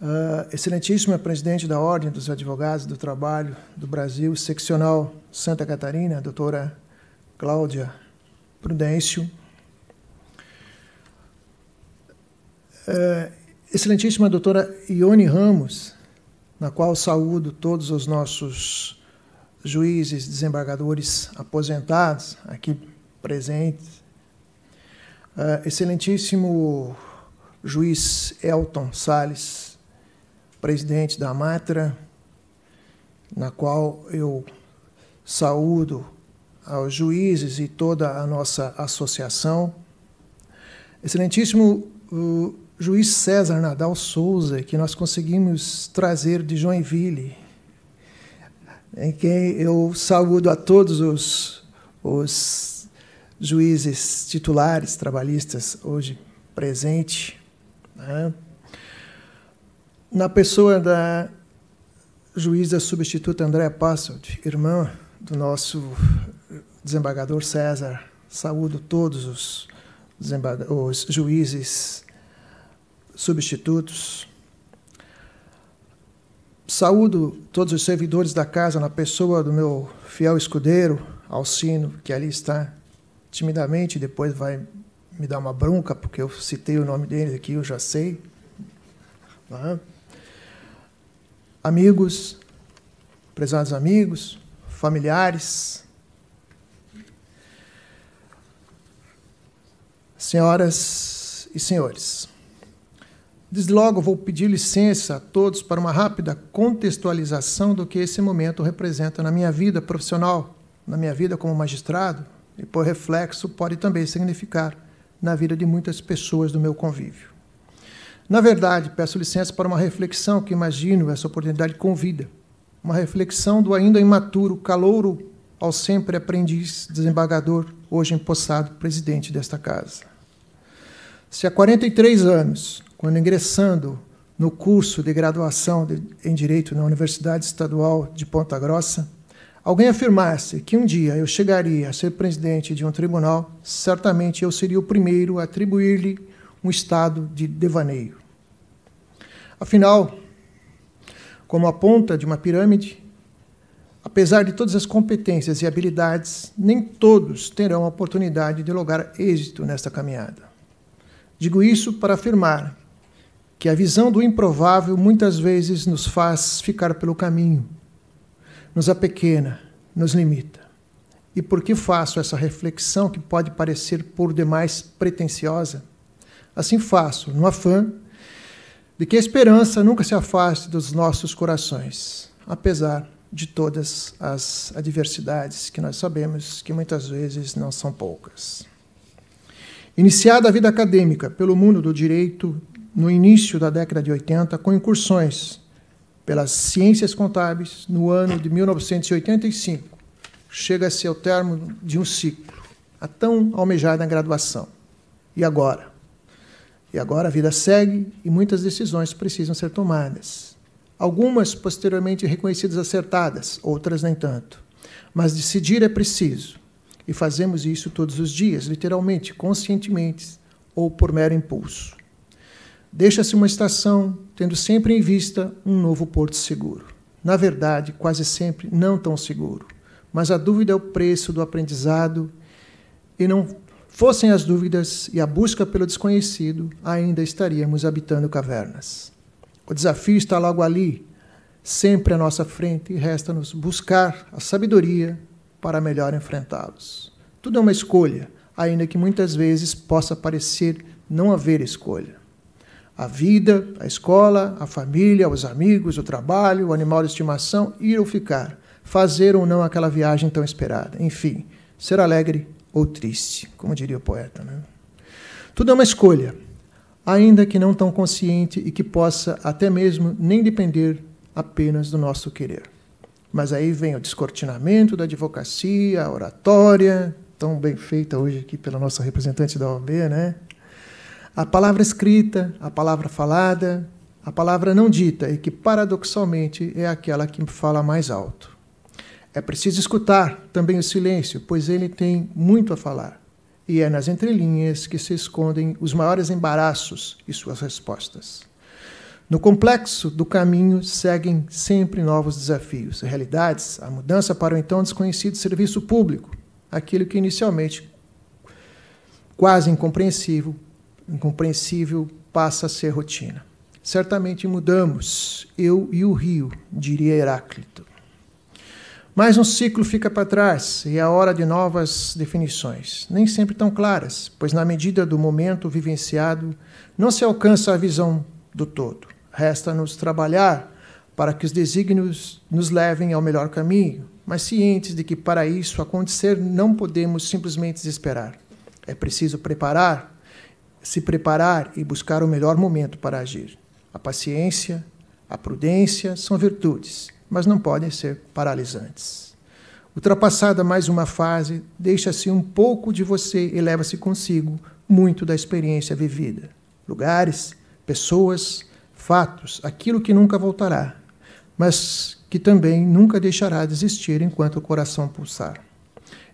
uh, é, Excelentíssima é Presidente da Ordem dos Advogados do Trabalho do Brasil, Seccional Santa Catarina, Doutora Cláudia Prudêncio, uh, excelentíssima doutora Ione Ramos, na qual saúdo todos os nossos juízes, desembargadores aposentados aqui presentes, uh, excelentíssimo juiz Elton Sales, presidente da Matra, na qual eu saúdo aos juízes e toda a nossa associação. Excelentíssimo uh, juiz César Nadal Souza, que nós conseguimos trazer de Joinville, em quem eu saúdo a todos os, os juízes titulares trabalhistas hoje presente. Né? Na pessoa da juíza substituta Andréa Passot, irmã do nosso desembargador César, saúdo todos os, os juízes substitutos. Saúdo todos os servidores da casa na pessoa do meu fiel escudeiro, Alcino, que ali está timidamente, depois vai me dar uma bronca, porque eu citei o nome dele aqui, eu já sei. Amigos, prezados amigos, familiares, senhoras e senhores desde logo, vou pedir licença a todos para uma rápida contextualização do que esse momento representa na minha vida profissional, na minha vida como magistrado, e por reflexo pode também significar na vida de muitas pessoas do meu convívio. Na verdade, peço licença para uma reflexão que imagino essa oportunidade convida, uma reflexão do ainda imaturo calouro ao sempre aprendiz, desembargador, hoje empossado presidente desta casa. Se há 43 anos quando ingressando no curso de graduação de, em Direito na Universidade Estadual de Ponta Grossa, alguém afirmasse que um dia eu chegaria a ser presidente de um tribunal, certamente eu seria o primeiro a atribuir-lhe um estado de devaneio. Afinal, como a ponta de uma pirâmide, apesar de todas as competências e habilidades, nem todos terão a oportunidade de lograr êxito nesta caminhada. Digo isso para afirmar que a visão do improvável muitas vezes nos faz ficar pelo caminho, nos apequena, nos limita. E por que faço essa reflexão que pode parecer por demais pretensiosa? Assim faço, no afã de que a esperança nunca se afaste dos nossos corações, apesar de todas as adversidades que nós sabemos que muitas vezes não são poucas. Iniciada a vida acadêmica pelo mundo do direito no início da década de 80 com incursões pelas ciências contábeis no ano de 1985. Chega-se ao termo de um ciclo, a tão almejada graduação. E agora? E agora a vida segue e muitas decisões precisam ser tomadas. Algumas posteriormente reconhecidas acertadas, outras nem tanto. Mas decidir é preciso. E fazemos isso todos os dias, literalmente, conscientemente ou por mero impulso. Deixa-se uma estação, tendo sempre em vista um novo porto seguro. Na verdade, quase sempre não tão seguro, mas a dúvida é o preço do aprendizado e não fossem as dúvidas e a busca pelo desconhecido, ainda estaríamos habitando cavernas. O desafio está logo ali, sempre à nossa frente, e resta-nos buscar a sabedoria para melhor enfrentá-los. Tudo é uma escolha, ainda que muitas vezes possa parecer não haver escolha a vida, a escola, a família, os amigos, o trabalho, o animal de estimação, ir ou ficar, fazer ou não aquela viagem tão esperada. Enfim, ser alegre ou triste, como diria o poeta. Né? Tudo é uma escolha, ainda que não tão consciente e que possa até mesmo nem depender apenas do nosso querer. Mas aí vem o descortinamento da advocacia, a oratória, tão bem feita hoje aqui pela nossa representante da OAB, né? A palavra escrita, a palavra falada, a palavra não dita e que paradoxalmente é aquela que fala mais alto. É preciso escutar também o silêncio, pois ele tem muito a falar. E é nas entrelinhas que se escondem os maiores embaraços e suas respostas. No complexo do caminho seguem sempre novos desafios, realidades, a mudança para o então desconhecido serviço público, aquilo que inicialmente, quase incompreensível, incompreensível passa a ser rotina. Certamente mudamos, eu e o rio, diria Heráclito. Mas um ciclo fica para trás e é hora de novas definições, nem sempre tão claras, pois na medida do momento vivenciado não se alcança a visão do todo. Resta-nos trabalhar para que os desígnios nos levem ao melhor caminho, mas cientes de que para isso acontecer não podemos simplesmente esperar. É preciso preparar se preparar e buscar o melhor momento para agir. A paciência, a prudência são virtudes, mas não podem ser paralisantes. Ultrapassada mais uma fase, deixa-se um pouco de você e leva-se consigo muito da experiência vivida. Lugares, pessoas, fatos, aquilo que nunca voltará, mas que também nunca deixará de existir enquanto o coração pulsar.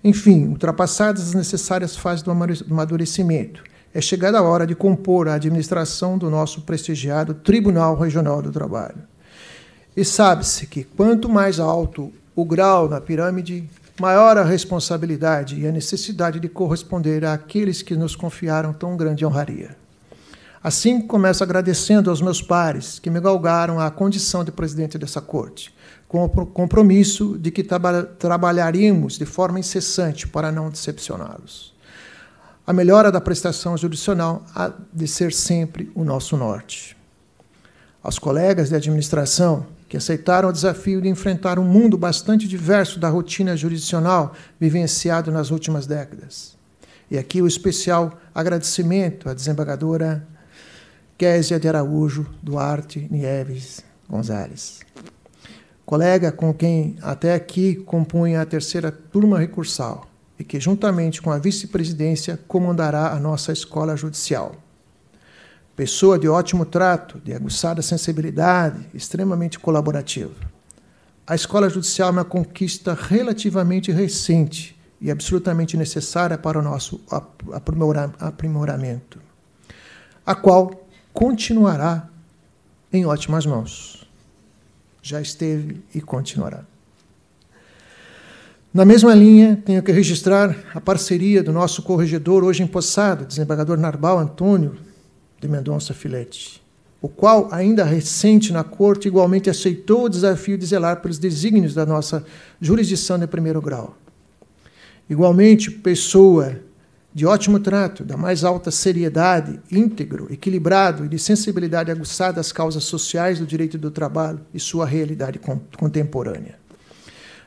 Enfim, ultrapassadas as necessárias fases do amadurecimento, é chegada a hora de compor a administração do nosso prestigiado Tribunal Regional do Trabalho. E sabe-se que quanto mais alto o grau na pirâmide, maior a responsabilidade e a necessidade de corresponder àqueles que nos confiaram tão grande honraria. Assim, começo agradecendo aos meus pares que me galgaram à condição de presidente dessa corte, com o compromisso de que tra trabalharíamos de forma incessante para não decepcioná-los a melhora da prestação jurisdicional há de ser sempre o nosso norte. Aos colegas de administração que aceitaram o desafio de enfrentar um mundo bastante diverso da rotina jurisdicional vivenciado nas últimas décadas. E aqui o especial agradecimento à desembargadora Késia de Araújo Duarte Nieves Gonzalez. Colega com quem até aqui compunha a terceira turma recursal e que, juntamente com a vice-presidência, comandará a nossa escola judicial. Pessoa de ótimo trato, de aguçada sensibilidade, extremamente colaborativa. A escola judicial é uma conquista relativamente recente e absolutamente necessária para o nosso aprimoramento, a qual continuará em ótimas mãos. Já esteve e continuará. Na mesma linha, tenho que registrar a parceria do nosso corregedor hoje empossado, desembargador Narbal Antônio de Mendonça Filete, o qual, ainda recente na corte, igualmente aceitou o desafio de zelar pelos desígnios da nossa jurisdição de primeiro grau. Igualmente, pessoa de ótimo trato, da mais alta seriedade, íntegro, equilibrado e de sensibilidade aguçada às causas sociais do direito do trabalho e sua realidade contemporânea.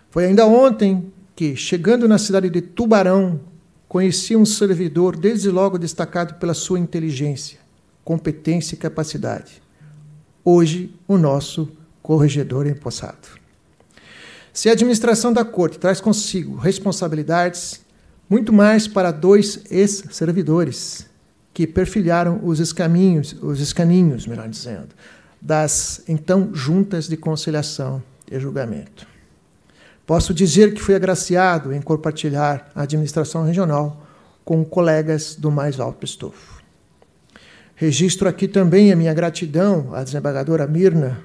Foi ainda ontem que, chegando na cidade de Tubarão, conhecia um servidor desde logo destacado pela sua inteligência, competência e capacidade. Hoje, o nosso corregedor empossado. Se a administração da corte traz consigo responsabilidades, muito mais para dois ex-servidores que perfilharam os escaminhos, os escaninhos, melhor dizendo, das então juntas de conciliação e julgamento. Posso dizer que fui agraciado em compartilhar a administração regional com colegas do mais alto estofo. Registro aqui também a minha gratidão à desembargadora Mirna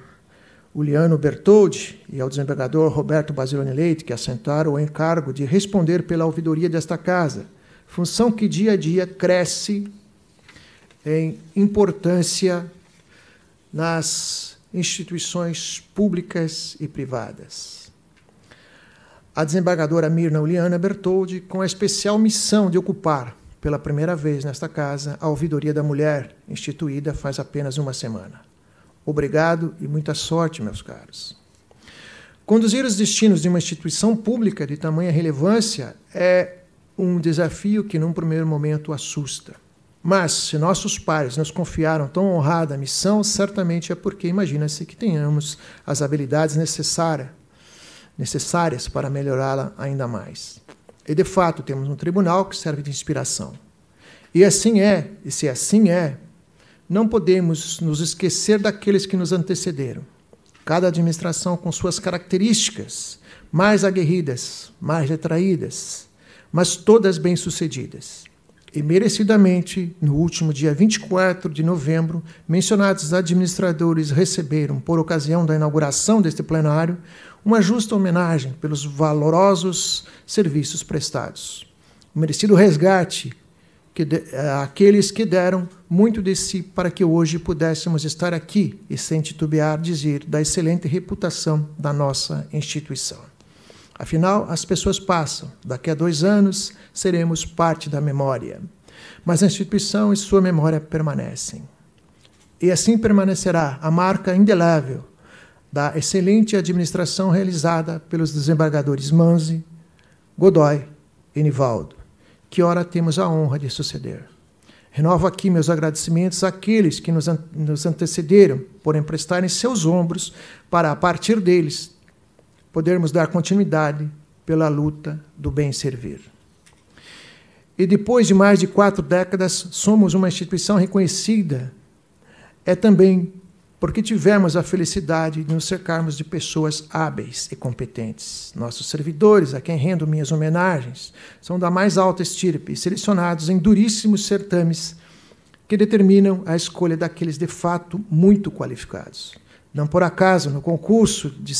Uliano Bertoldi e ao desembargador Roberto Basilone Leite, que assentaram o encargo de responder pela ouvidoria desta casa, função que dia a dia cresce em importância nas instituições públicas e privadas a desembargadora Mirna Uliana Bertoldi com a especial missão de ocupar, pela primeira vez nesta casa, a Ouvidoria da Mulher, instituída faz apenas uma semana. Obrigado e muita sorte, meus caros. Conduzir os destinos de uma instituição pública de tamanha relevância é um desafio que, num primeiro momento, assusta. Mas, se nossos pares nos confiaram tão honrada missão, certamente é porque imagina-se que tenhamos as habilidades necessárias necessárias para melhorá-la ainda mais. E de fato, temos um tribunal que serve de inspiração. E assim é, e se assim é, não podemos nos esquecer daqueles que nos antecederam. Cada administração com suas características, mais aguerridas, mais retraídas, mas todas bem-sucedidas. E merecidamente, no último dia 24 de novembro, mencionados administradores receberam, por ocasião da inauguração deste plenário, uma justa homenagem pelos valorosos serviços prestados, O merecido resgate que de, àqueles eh, que deram muito de si para que hoje pudéssemos estar aqui e, sem titubear, dizer da excelente reputação da nossa instituição. Afinal, as pessoas passam, daqui a dois anos seremos parte da memória, mas a instituição e sua memória permanecem. E assim permanecerá a marca indelével da excelente administração realizada pelos desembargadores Manzi, Godoy e Nivaldo, que ora temos a honra de suceder. Renovo aqui meus agradecimentos àqueles que nos, nos antecederam por emprestarem seus ombros para, a partir deles, podermos dar continuidade pela luta do bem servir. E depois de mais de quatro décadas, somos uma instituição reconhecida. É também porque tivemos a felicidade de nos cercarmos de pessoas hábeis e competentes. Nossos servidores, a quem rendo minhas homenagens, são da mais alta estirpe selecionados em duríssimos certames que determinam a escolha daqueles de fato muito qualificados. Não por acaso, no concurso, de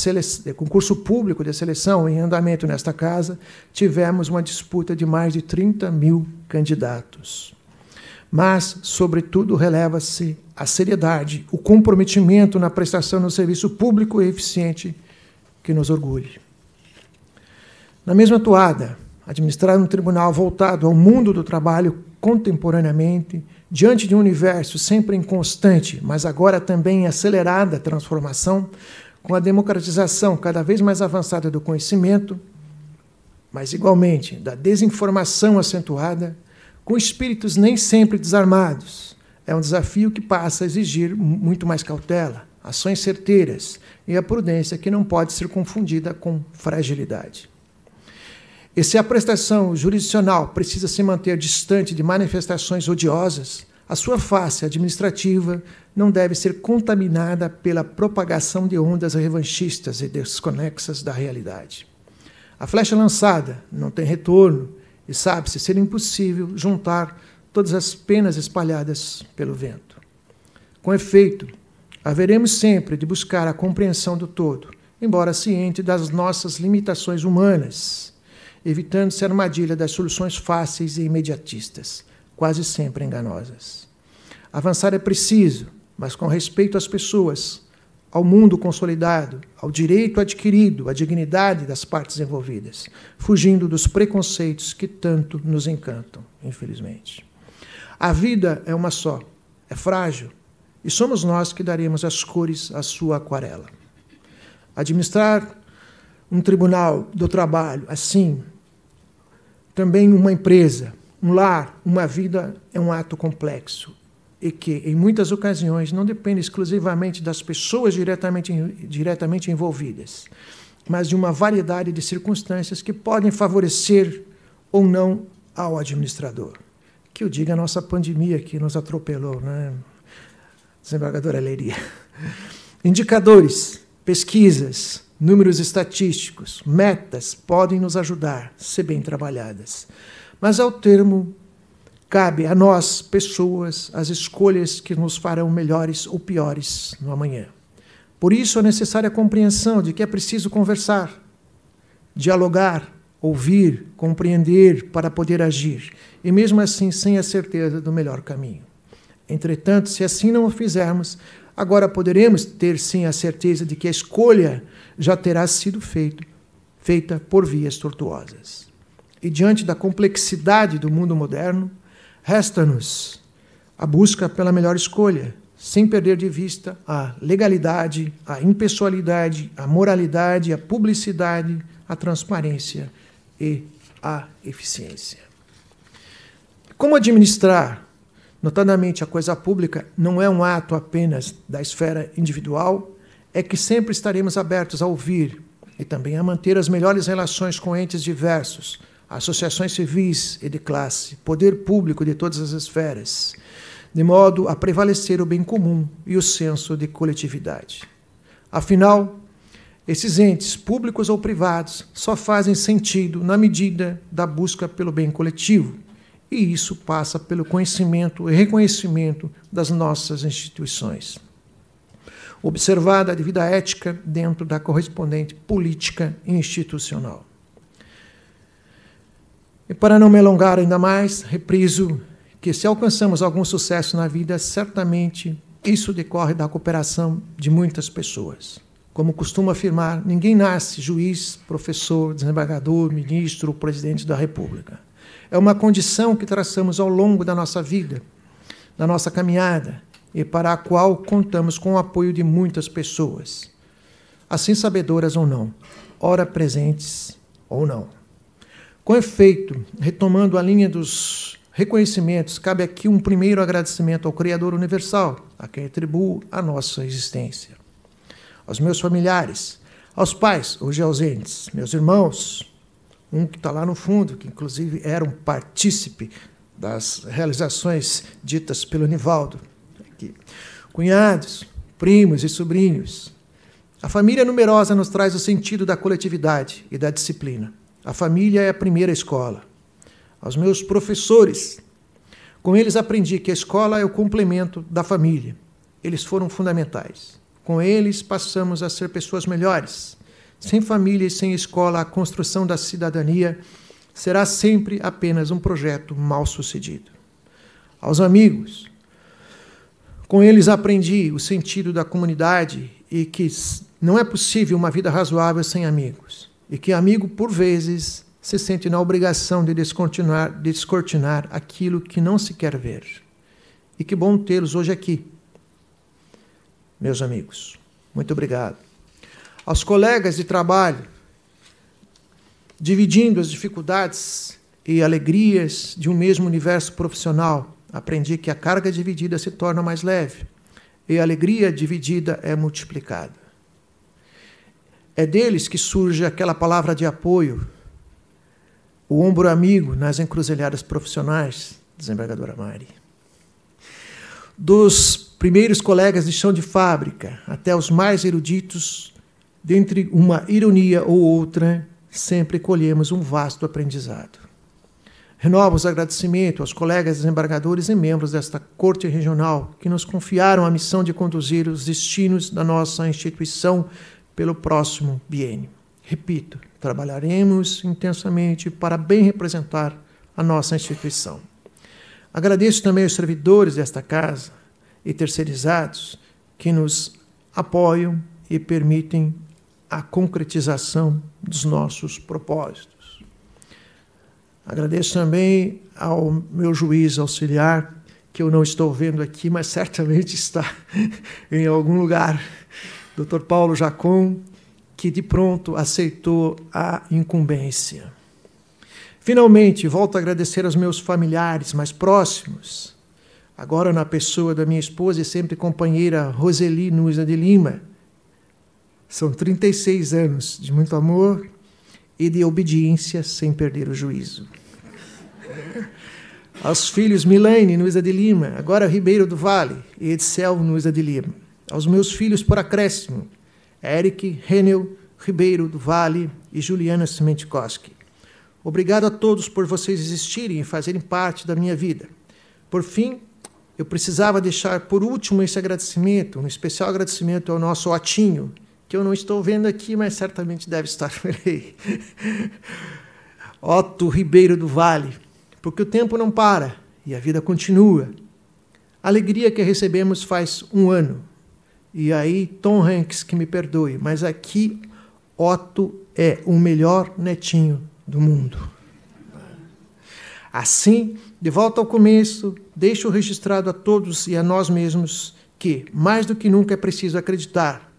concurso público de seleção em andamento nesta casa, tivemos uma disputa de mais de 30 mil candidatos mas, sobretudo, releva-se a seriedade, o comprometimento na prestação do serviço público e eficiente que nos orgulhe. Na mesma toada, administrar um tribunal voltado ao mundo do trabalho contemporaneamente, diante de um universo sempre em constante, mas agora também em acelerada transformação, com a democratização cada vez mais avançada do conhecimento, mas igualmente da desinformação acentuada, com espíritos nem sempre desarmados. É um desafio que passa a exigir muito mais cautela, ações certeiras e a prudência que não pode ser confundida com fragilidade. E se a prestação jurisdicional precisa se manter distante de manifestações odiosas, a sua face administrativa não deve ser contaminada pela propagação de ondas revanchistas e desconexas da realidade. A flecha lançada não tem retorno e sabe-se ser impossível juntar todas as penas espalhadas pelo vento. Com efeito, haveremos sempre de buscar a compreensão do todo, embora ciente das nossas limitações humanas, evitando-se a armadilha das soluções fáceis e imediatistas, quase sempre enganosas. Avançar é preciso, mas com respeito às pessoas, ao mundo consolidado, ao direito adquirido, à dignidade das partes envolvidas, fugindo dos preconceitos que tanto nos encantam, infelizmente. A vida é uma só, é frágil, e somos nós que daremos as cores à sua aquarela. Administrar um tribunal do trabalho assim, também uma empresa, um lar, uma vida é um ato complexo, e que, em muitas ocasiões, não depende exclusivamente das pessoas diretamente, diretamente envolvidas, mas de uma variedade de circunstâncias que podem favorecer ou não ao administrador. Que eu diga a nossa pandemia que nos atropelou, né? Desembargadora Leiria. Indicadores, pesquisas, números estatísticos, metas podem nos ajudar, se bem trabalhadas. Mas ao termo Cabe a nós, pessoas, as escolhas que nos farão melhores ou piores no amanhã. Por isso é necessária a compreensão de que é preciso conversar, dialogar, ouvir, compreender para poder agir, e mesmo assim sem a certeza do melhor caminho. Entretanto, se assim não o fizermos, agora poderemos ter sim a certeza de que a escolha já terá sido feito, feita por vias tortuosas. E diante da complexidade do mundo moderno, Resta-nos a busca pela melhor escolha, sem perder de vista a legalidade, a impessoalidade, a moralidade, a publicidade, a transparência e a eficiência. Como administrar, notadamente, a coisa pública não é um ato apenas da esfera individual, é que sempre estaremos abertos a ouvir e também a manter as melhores relações com entes diversos, associações civis e de classe, poder público de todas as esferas, de modo a prevalecer o bem comum e o senso de coletividade. Afinal, esses entes, públicos ou privados, só fazem sentido na medida da busca pelo bem coletivo, e isso passa pelo conhecimento e reconhecimento das nossas instituições. Observada a devida ética dentro da correspondente política institucional. E para não me alongar ainda mais, repriso que se alcançamos algum sucesso na vida, certamente isso decorre da cooperação de muitas pessoas. Como costumo afirmar, ninguém nasce juiz, professor, desembargador, ministro ou presidente da República. É uma condição que traçamos ao longo da nossa vida, da nossa caminhada, e para a qual contamos com o apoio de muitas pessoas, assim sabedoras ou não, ora presentes ou não. Com efeito, retomando a linha dos reconhecimentos, cabe aqui um primeiro agradecimento ao Criador Universal, a quem atribuo a nossa existência. Aos meus familiares, aos pais, hoje ausentes, meus irmãos, um que está lá no fundo, que inclusive era um partícipe das realizações ditas pelo Nivaldo, aqui. cunhados, primos e sobrinhos. A família numerosa nos traz o sentido da coletividade e da disciplina a família é a primeira escola. Aos meus professores. Com eles aprendi que a escola é o complemento da família. Eles foram fundamentais. Com eles passamos a ser pessoas melhores. Sem família e sem escola, a construção da cidadania será sempre apenas um projeto mal sucedido. Aos amigos, com eles aprendi o sentido da comunidade e que não é possível uma vida razoável sem amigos e que amigo, por vezes, se sente na obrigação de descortinar, descortinar aquilo que não se quer ver. E que bom tê-los hoje aqui, meus amigos. Muito obrigado. Aos colegas de trabalho, dividindo as dificuldades e alegrias de um mesmo universo profissional, aprendi que a carga dividida se torna mais leve e a alegria dividida é multiplicada. É deles que surge aquela palavra de apoio, o ombro amigo nas encruzilhadas profissionais, desembargadora Mari. Dos primeiros colegas de chão de fábrica até os mais eruditos, dentre uma ironia ou outra, sempre colhemos um vasto aprendizado. Renovo os agradecimento aos colegas desembargadores e membros desta Corte Regional que nos confiaram a missão de conduzir os destinos da nossa instituição pelo próximo biênio. Repito, trabalharemos intensamente para bem representar a nossa instituição. Agradeço também aos servidores desta casa e terceirizados que nos apoiam e permitem a concretização dos nossos propósitos. Agradeço também ao meu juiz auxiliar, que eu não estou vendo aqui, mas certamente está [LAUGHS] em algum lugar Dr. Paulo Jacon, que de pronto aceitou a incumbência. Finalmente, volto a agradecer aos meus familiares mais próximos, agora na pessoa da minha esposa e sempre companheira Roseli Nusa de Lima. São 36 anos de muito amor e de obediência sem perder o juízo. Aos filhos Milene Nuiza de Lima, agora Ribeiro do Vale e Edsel Nuiza de Lima aos meus filhos por acréscimo, Eric Renel Ribeiro do Vale e Juliana Simentikoski. Obrigado a todos por vocês existirem e fazerem parte da minha vida. Por fim, eu precisava deixar por último esse agradecimento, um especial agradecimento ao nosso Otinho, que eu não estou vendo aqui, mas certamente deve estar [LAUGHS] aí. Otto Ribeiro do Vale, porque o tempo não para e a vida continua. A alegria que recebemos faz um ano, e aí, Tom Hanks, que me perdoe, mas aqui Otto é o melhor netinho do mundo. Assim, de volta ao começo, deixo registrado a todos e a nós mesmos que, mais do que nunca, é preciso acreditar,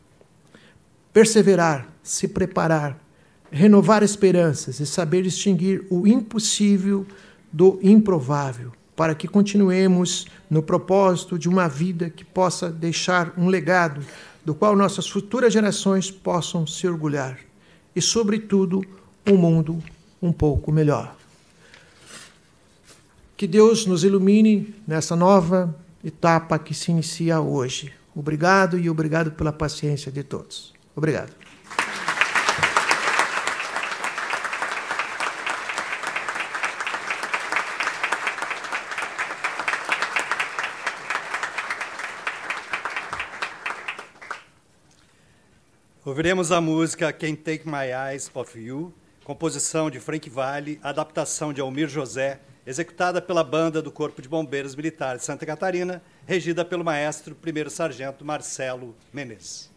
perseverar, se preparar, renovar esperanças e saber distinguir o impossível do improvável para que continuemos no propósito de uma vida que possa deixar um legado do qual nossas futuras gerações possam se orgulhar e, sobretudo, um mundo um pouco melhor. Que Deus nos ilumine nessa nova etapa que se inicia hoje. Obrigado e obrigado pela paciência de todos. Obrigado. Ouviremos a música Can't Take My Eyes Off You, composição de Frank Vale, adaptação de Almir José, executada pela banda do Corpo de Bombeiros Militar de Santa Catarina, regida pelo maestro primeiro sargento Marcelo Menezes.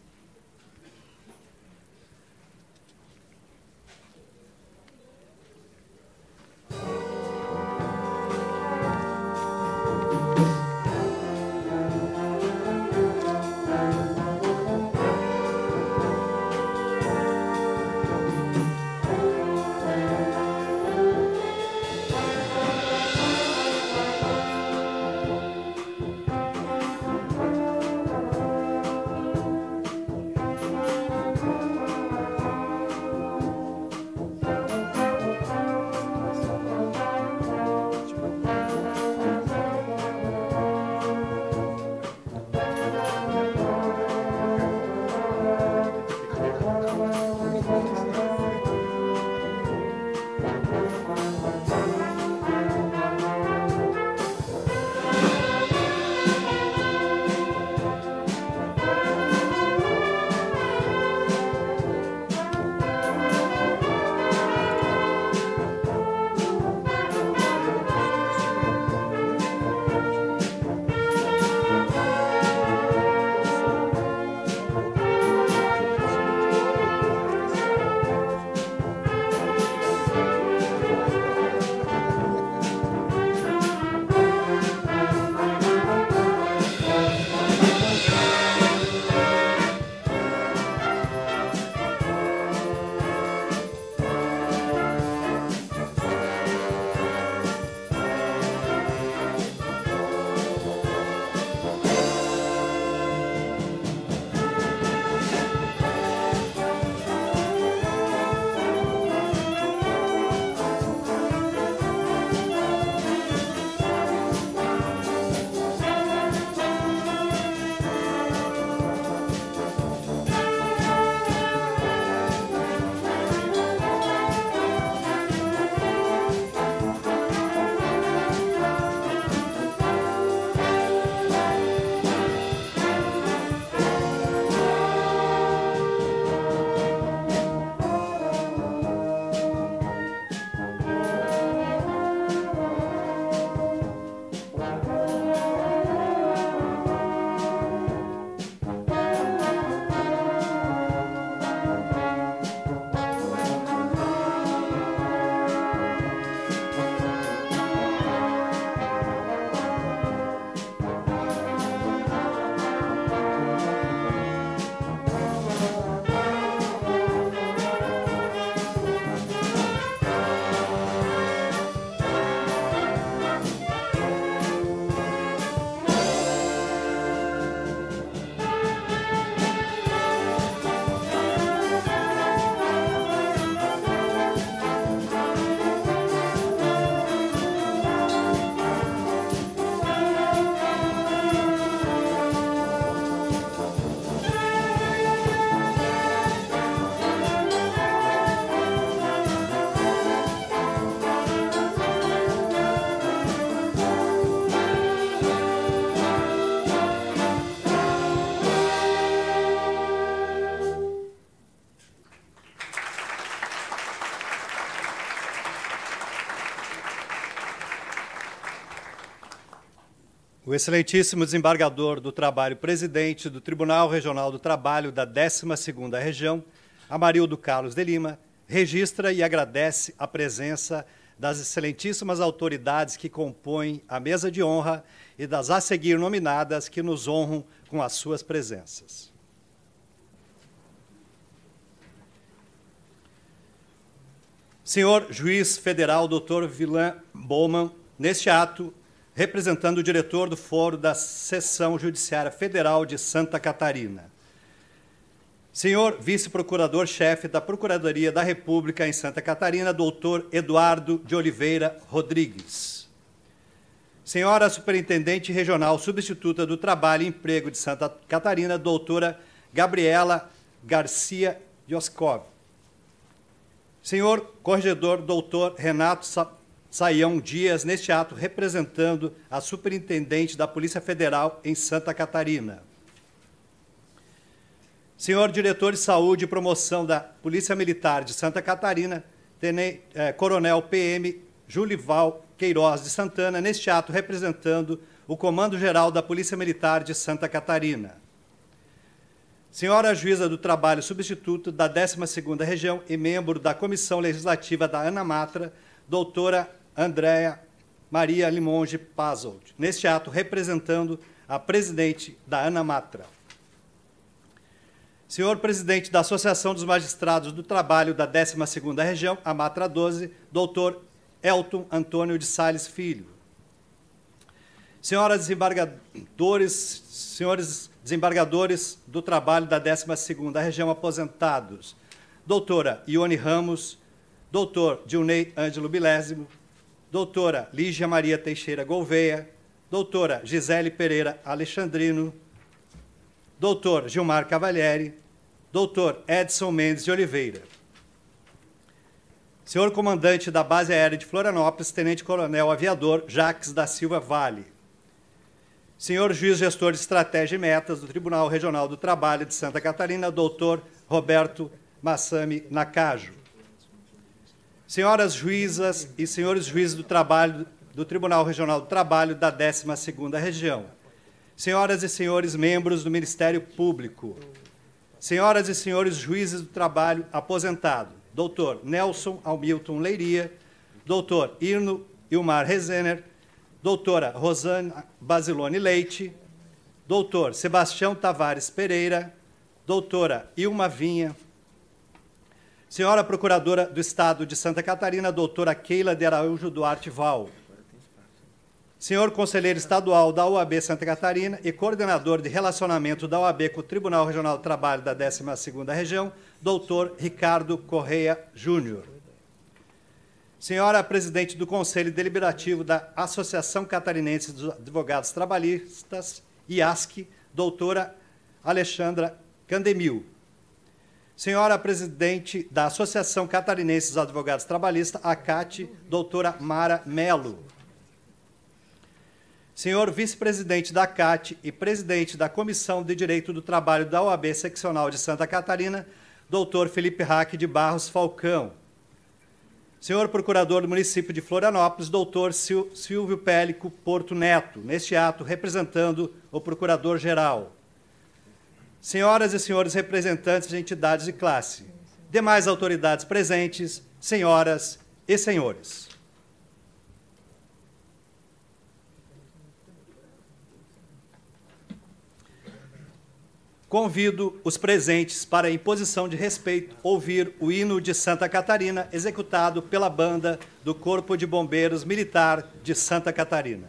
O excelentíssimo desembargador do Trabalho, presidente do Tribunal Regional do Trabalho da 12ª Região, Amarildo Carlos de Lima, registra e agradece a presença das excelentíssimas autoridades que compõem a mesa de honra e das a seguir nominadas que nos honram com as suas presenças. Senhor Juiz Federal Dr. Vilan Bowman, neste ato representando o diretor do foro da Seção Judiciária Federal de Santa Catarina. Senhor Vice-Procurador-Chefe da Procuradoria da República em Santa Catarina, doutor Eduardo de Oliveira Rodrigues. Senhora Superintendente Regional Substituta do Trabalho e Emprego de Santa Catarina, doutora Gabriela Garcia Yoskov. Senhor Corregedor Doutor Renato Saião Dias neste ato representando a superintendente da Polícia Federal em Santa Catarina. Senhor diretor de saúde e promoção da Polícia Militar de Santa Catarina, Tenente, eh, Coronel PM Julival Queiroz de Santana, neste ato representando o Comando Geral da Polícia Militar de Santa Catarina. Senhora Juíza do Trabalho Substituto da 12ª Região e membro da Comissão Legislativa da Ana Matra, doutora Andréia Maria Limonge Pazold, neste ato representando a presidente da Ana Matra. Senhor presidente da Associação dos Magistrados do Trabalho da 12ª Região, Amatra 12, doutor Elton Antônio de Sales Filho. Senhoras desembargadores, senhores desembargadores do trabalho da 12ª Região aposentados, doutora Ione Ramos, doutor Dilney Ângelo Bilésimo, doutora Lígia Maria Teixeira Gouveia, doutora Gisele Pereira Alexandrino, doutor Gilmar Cavalieri, doutor Edson Mendes de Oliveira. Senhor comandante da Base Aérea de Florianópolis, Tenente Coronel Aviador Jaques da Silva Vale. Senhor Juiz Gestor de Estratégia e Metas do Tribunal Regional do Trabalho de Santa Catarina, doutor Roberto Massami Nakajo. Senhoras juízas e senhores juízes do trabalho do Tribunal Regional do Trabalho da 12ª Região. Senhoras e senhores membros do Ministério Público. Senhoras e senhores juízes do trabalho aposentado. Doutor Nelson Almilton Leiria, doutor Irno Ilmar Rezener, doutora Rosane Basilone Leite, doutor Sebastião Tavares Pereira, doutora Ilma Vinha, Senhora Procuradora do Estado de Santa Catarina, doutora Keila de Araújo Duarte Val. Senhor Conselheiro Estadual da UAB Santa Catarina e coordenador de relacionamento da UAB com o Tribunal Regional do Trabalho da 12ª Região, doutor Ricardo Correia Júnior. Senhora Presidente do Conselho Deliberativo da Associação Catarinense dos Advogados Trabalhistas, IASC, doutora Alexandra Candemil. Senhora presidente da Associação Catarinense dos Advogados Trabalhistas, ACAT, doutora Mara Melo. Senhor vice-presidente da CAT e presidente da Comissão de Direito do Trabalho da OAB Seccional de Santa Catarina, doutor Felipe Raque de Barros Falcão. Senhor procurador do município de Florianópolis, doutor Silvio Pélico Porto Neto, neste ato representando o procurador-geral senhoras e senhores representantes de entidades de classe, demais autoridades presentes, senhoras e senhores. Convido os presentes para, em posição de respeito, ouvir o hino de Santa Catarina, executado pela banda do Corpo de Bombeiros Militar de Santa Catarina.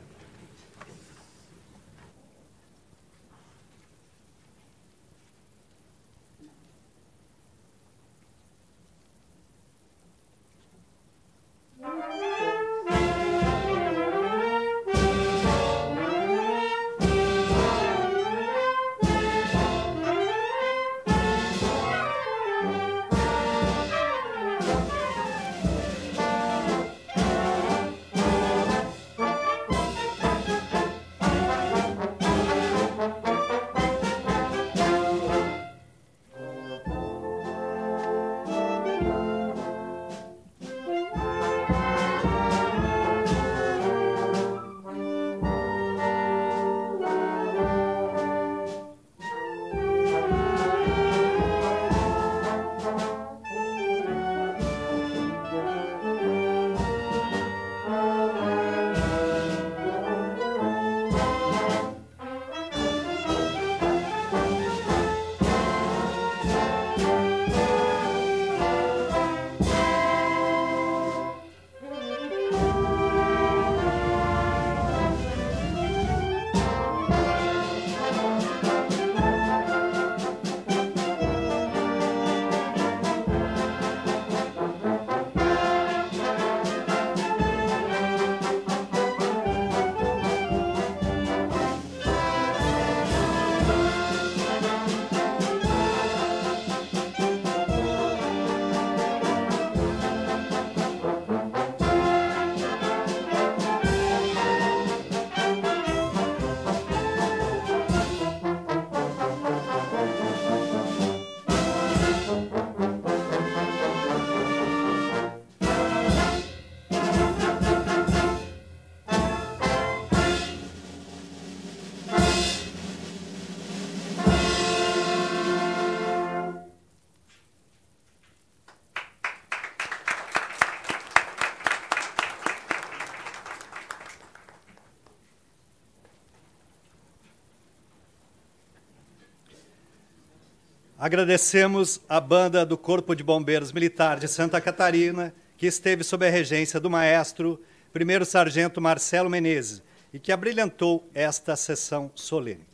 Agradecemos a banda do Corpo de Bombeiros Militar de Santa Catarina, que esteve sob a regência do maestro, primeiro sargento Marcelo Menezes, e que abrilhantou esta sessão solene.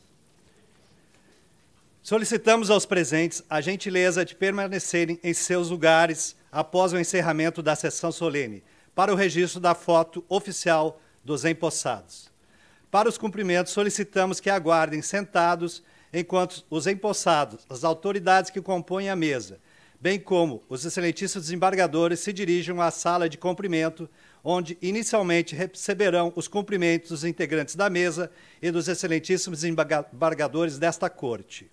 Solicitamos aos presentes a gentileza de permanecerem em seus lugares após o encerramento da sessão solene, para o registro da foto oficial dos empossados. Para os cumprimentos, solicitamos que aguardem sentados e enquanto os empossados, as autoridades que compõem a mesa, bem como os excelentíssimos desembargadores se dirigem à sala de cumprimento, onde inicialmente receberão os cumprimentos dos integrantes da mesa e dos excelentíssimos desembargadores desta corte.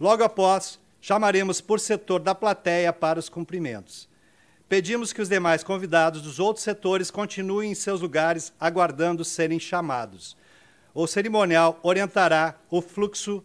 Logo após, chamaremos por setor da plateia para os cumprimentos. Pedimos que os demais convidados dos outros setores continuem em seus lugares aguardando serem chamados. O cerimonial orientará o fluxo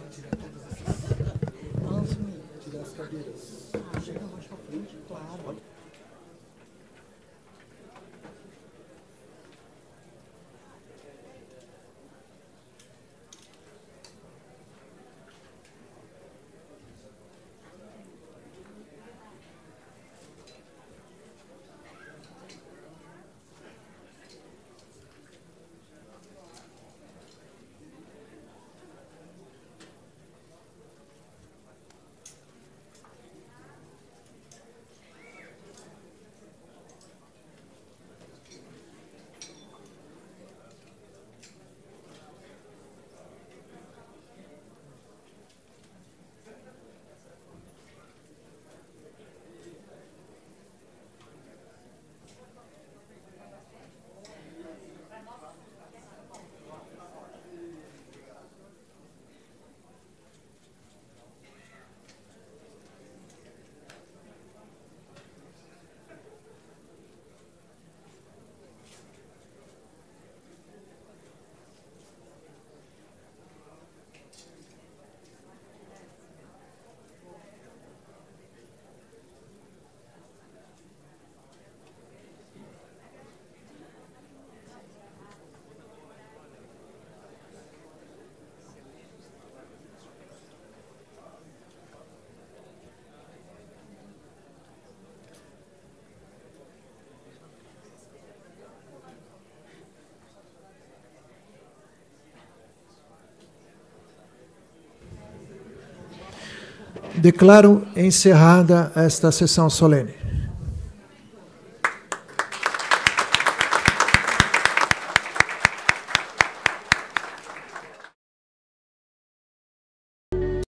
Declaro encerrada esta sessão solene.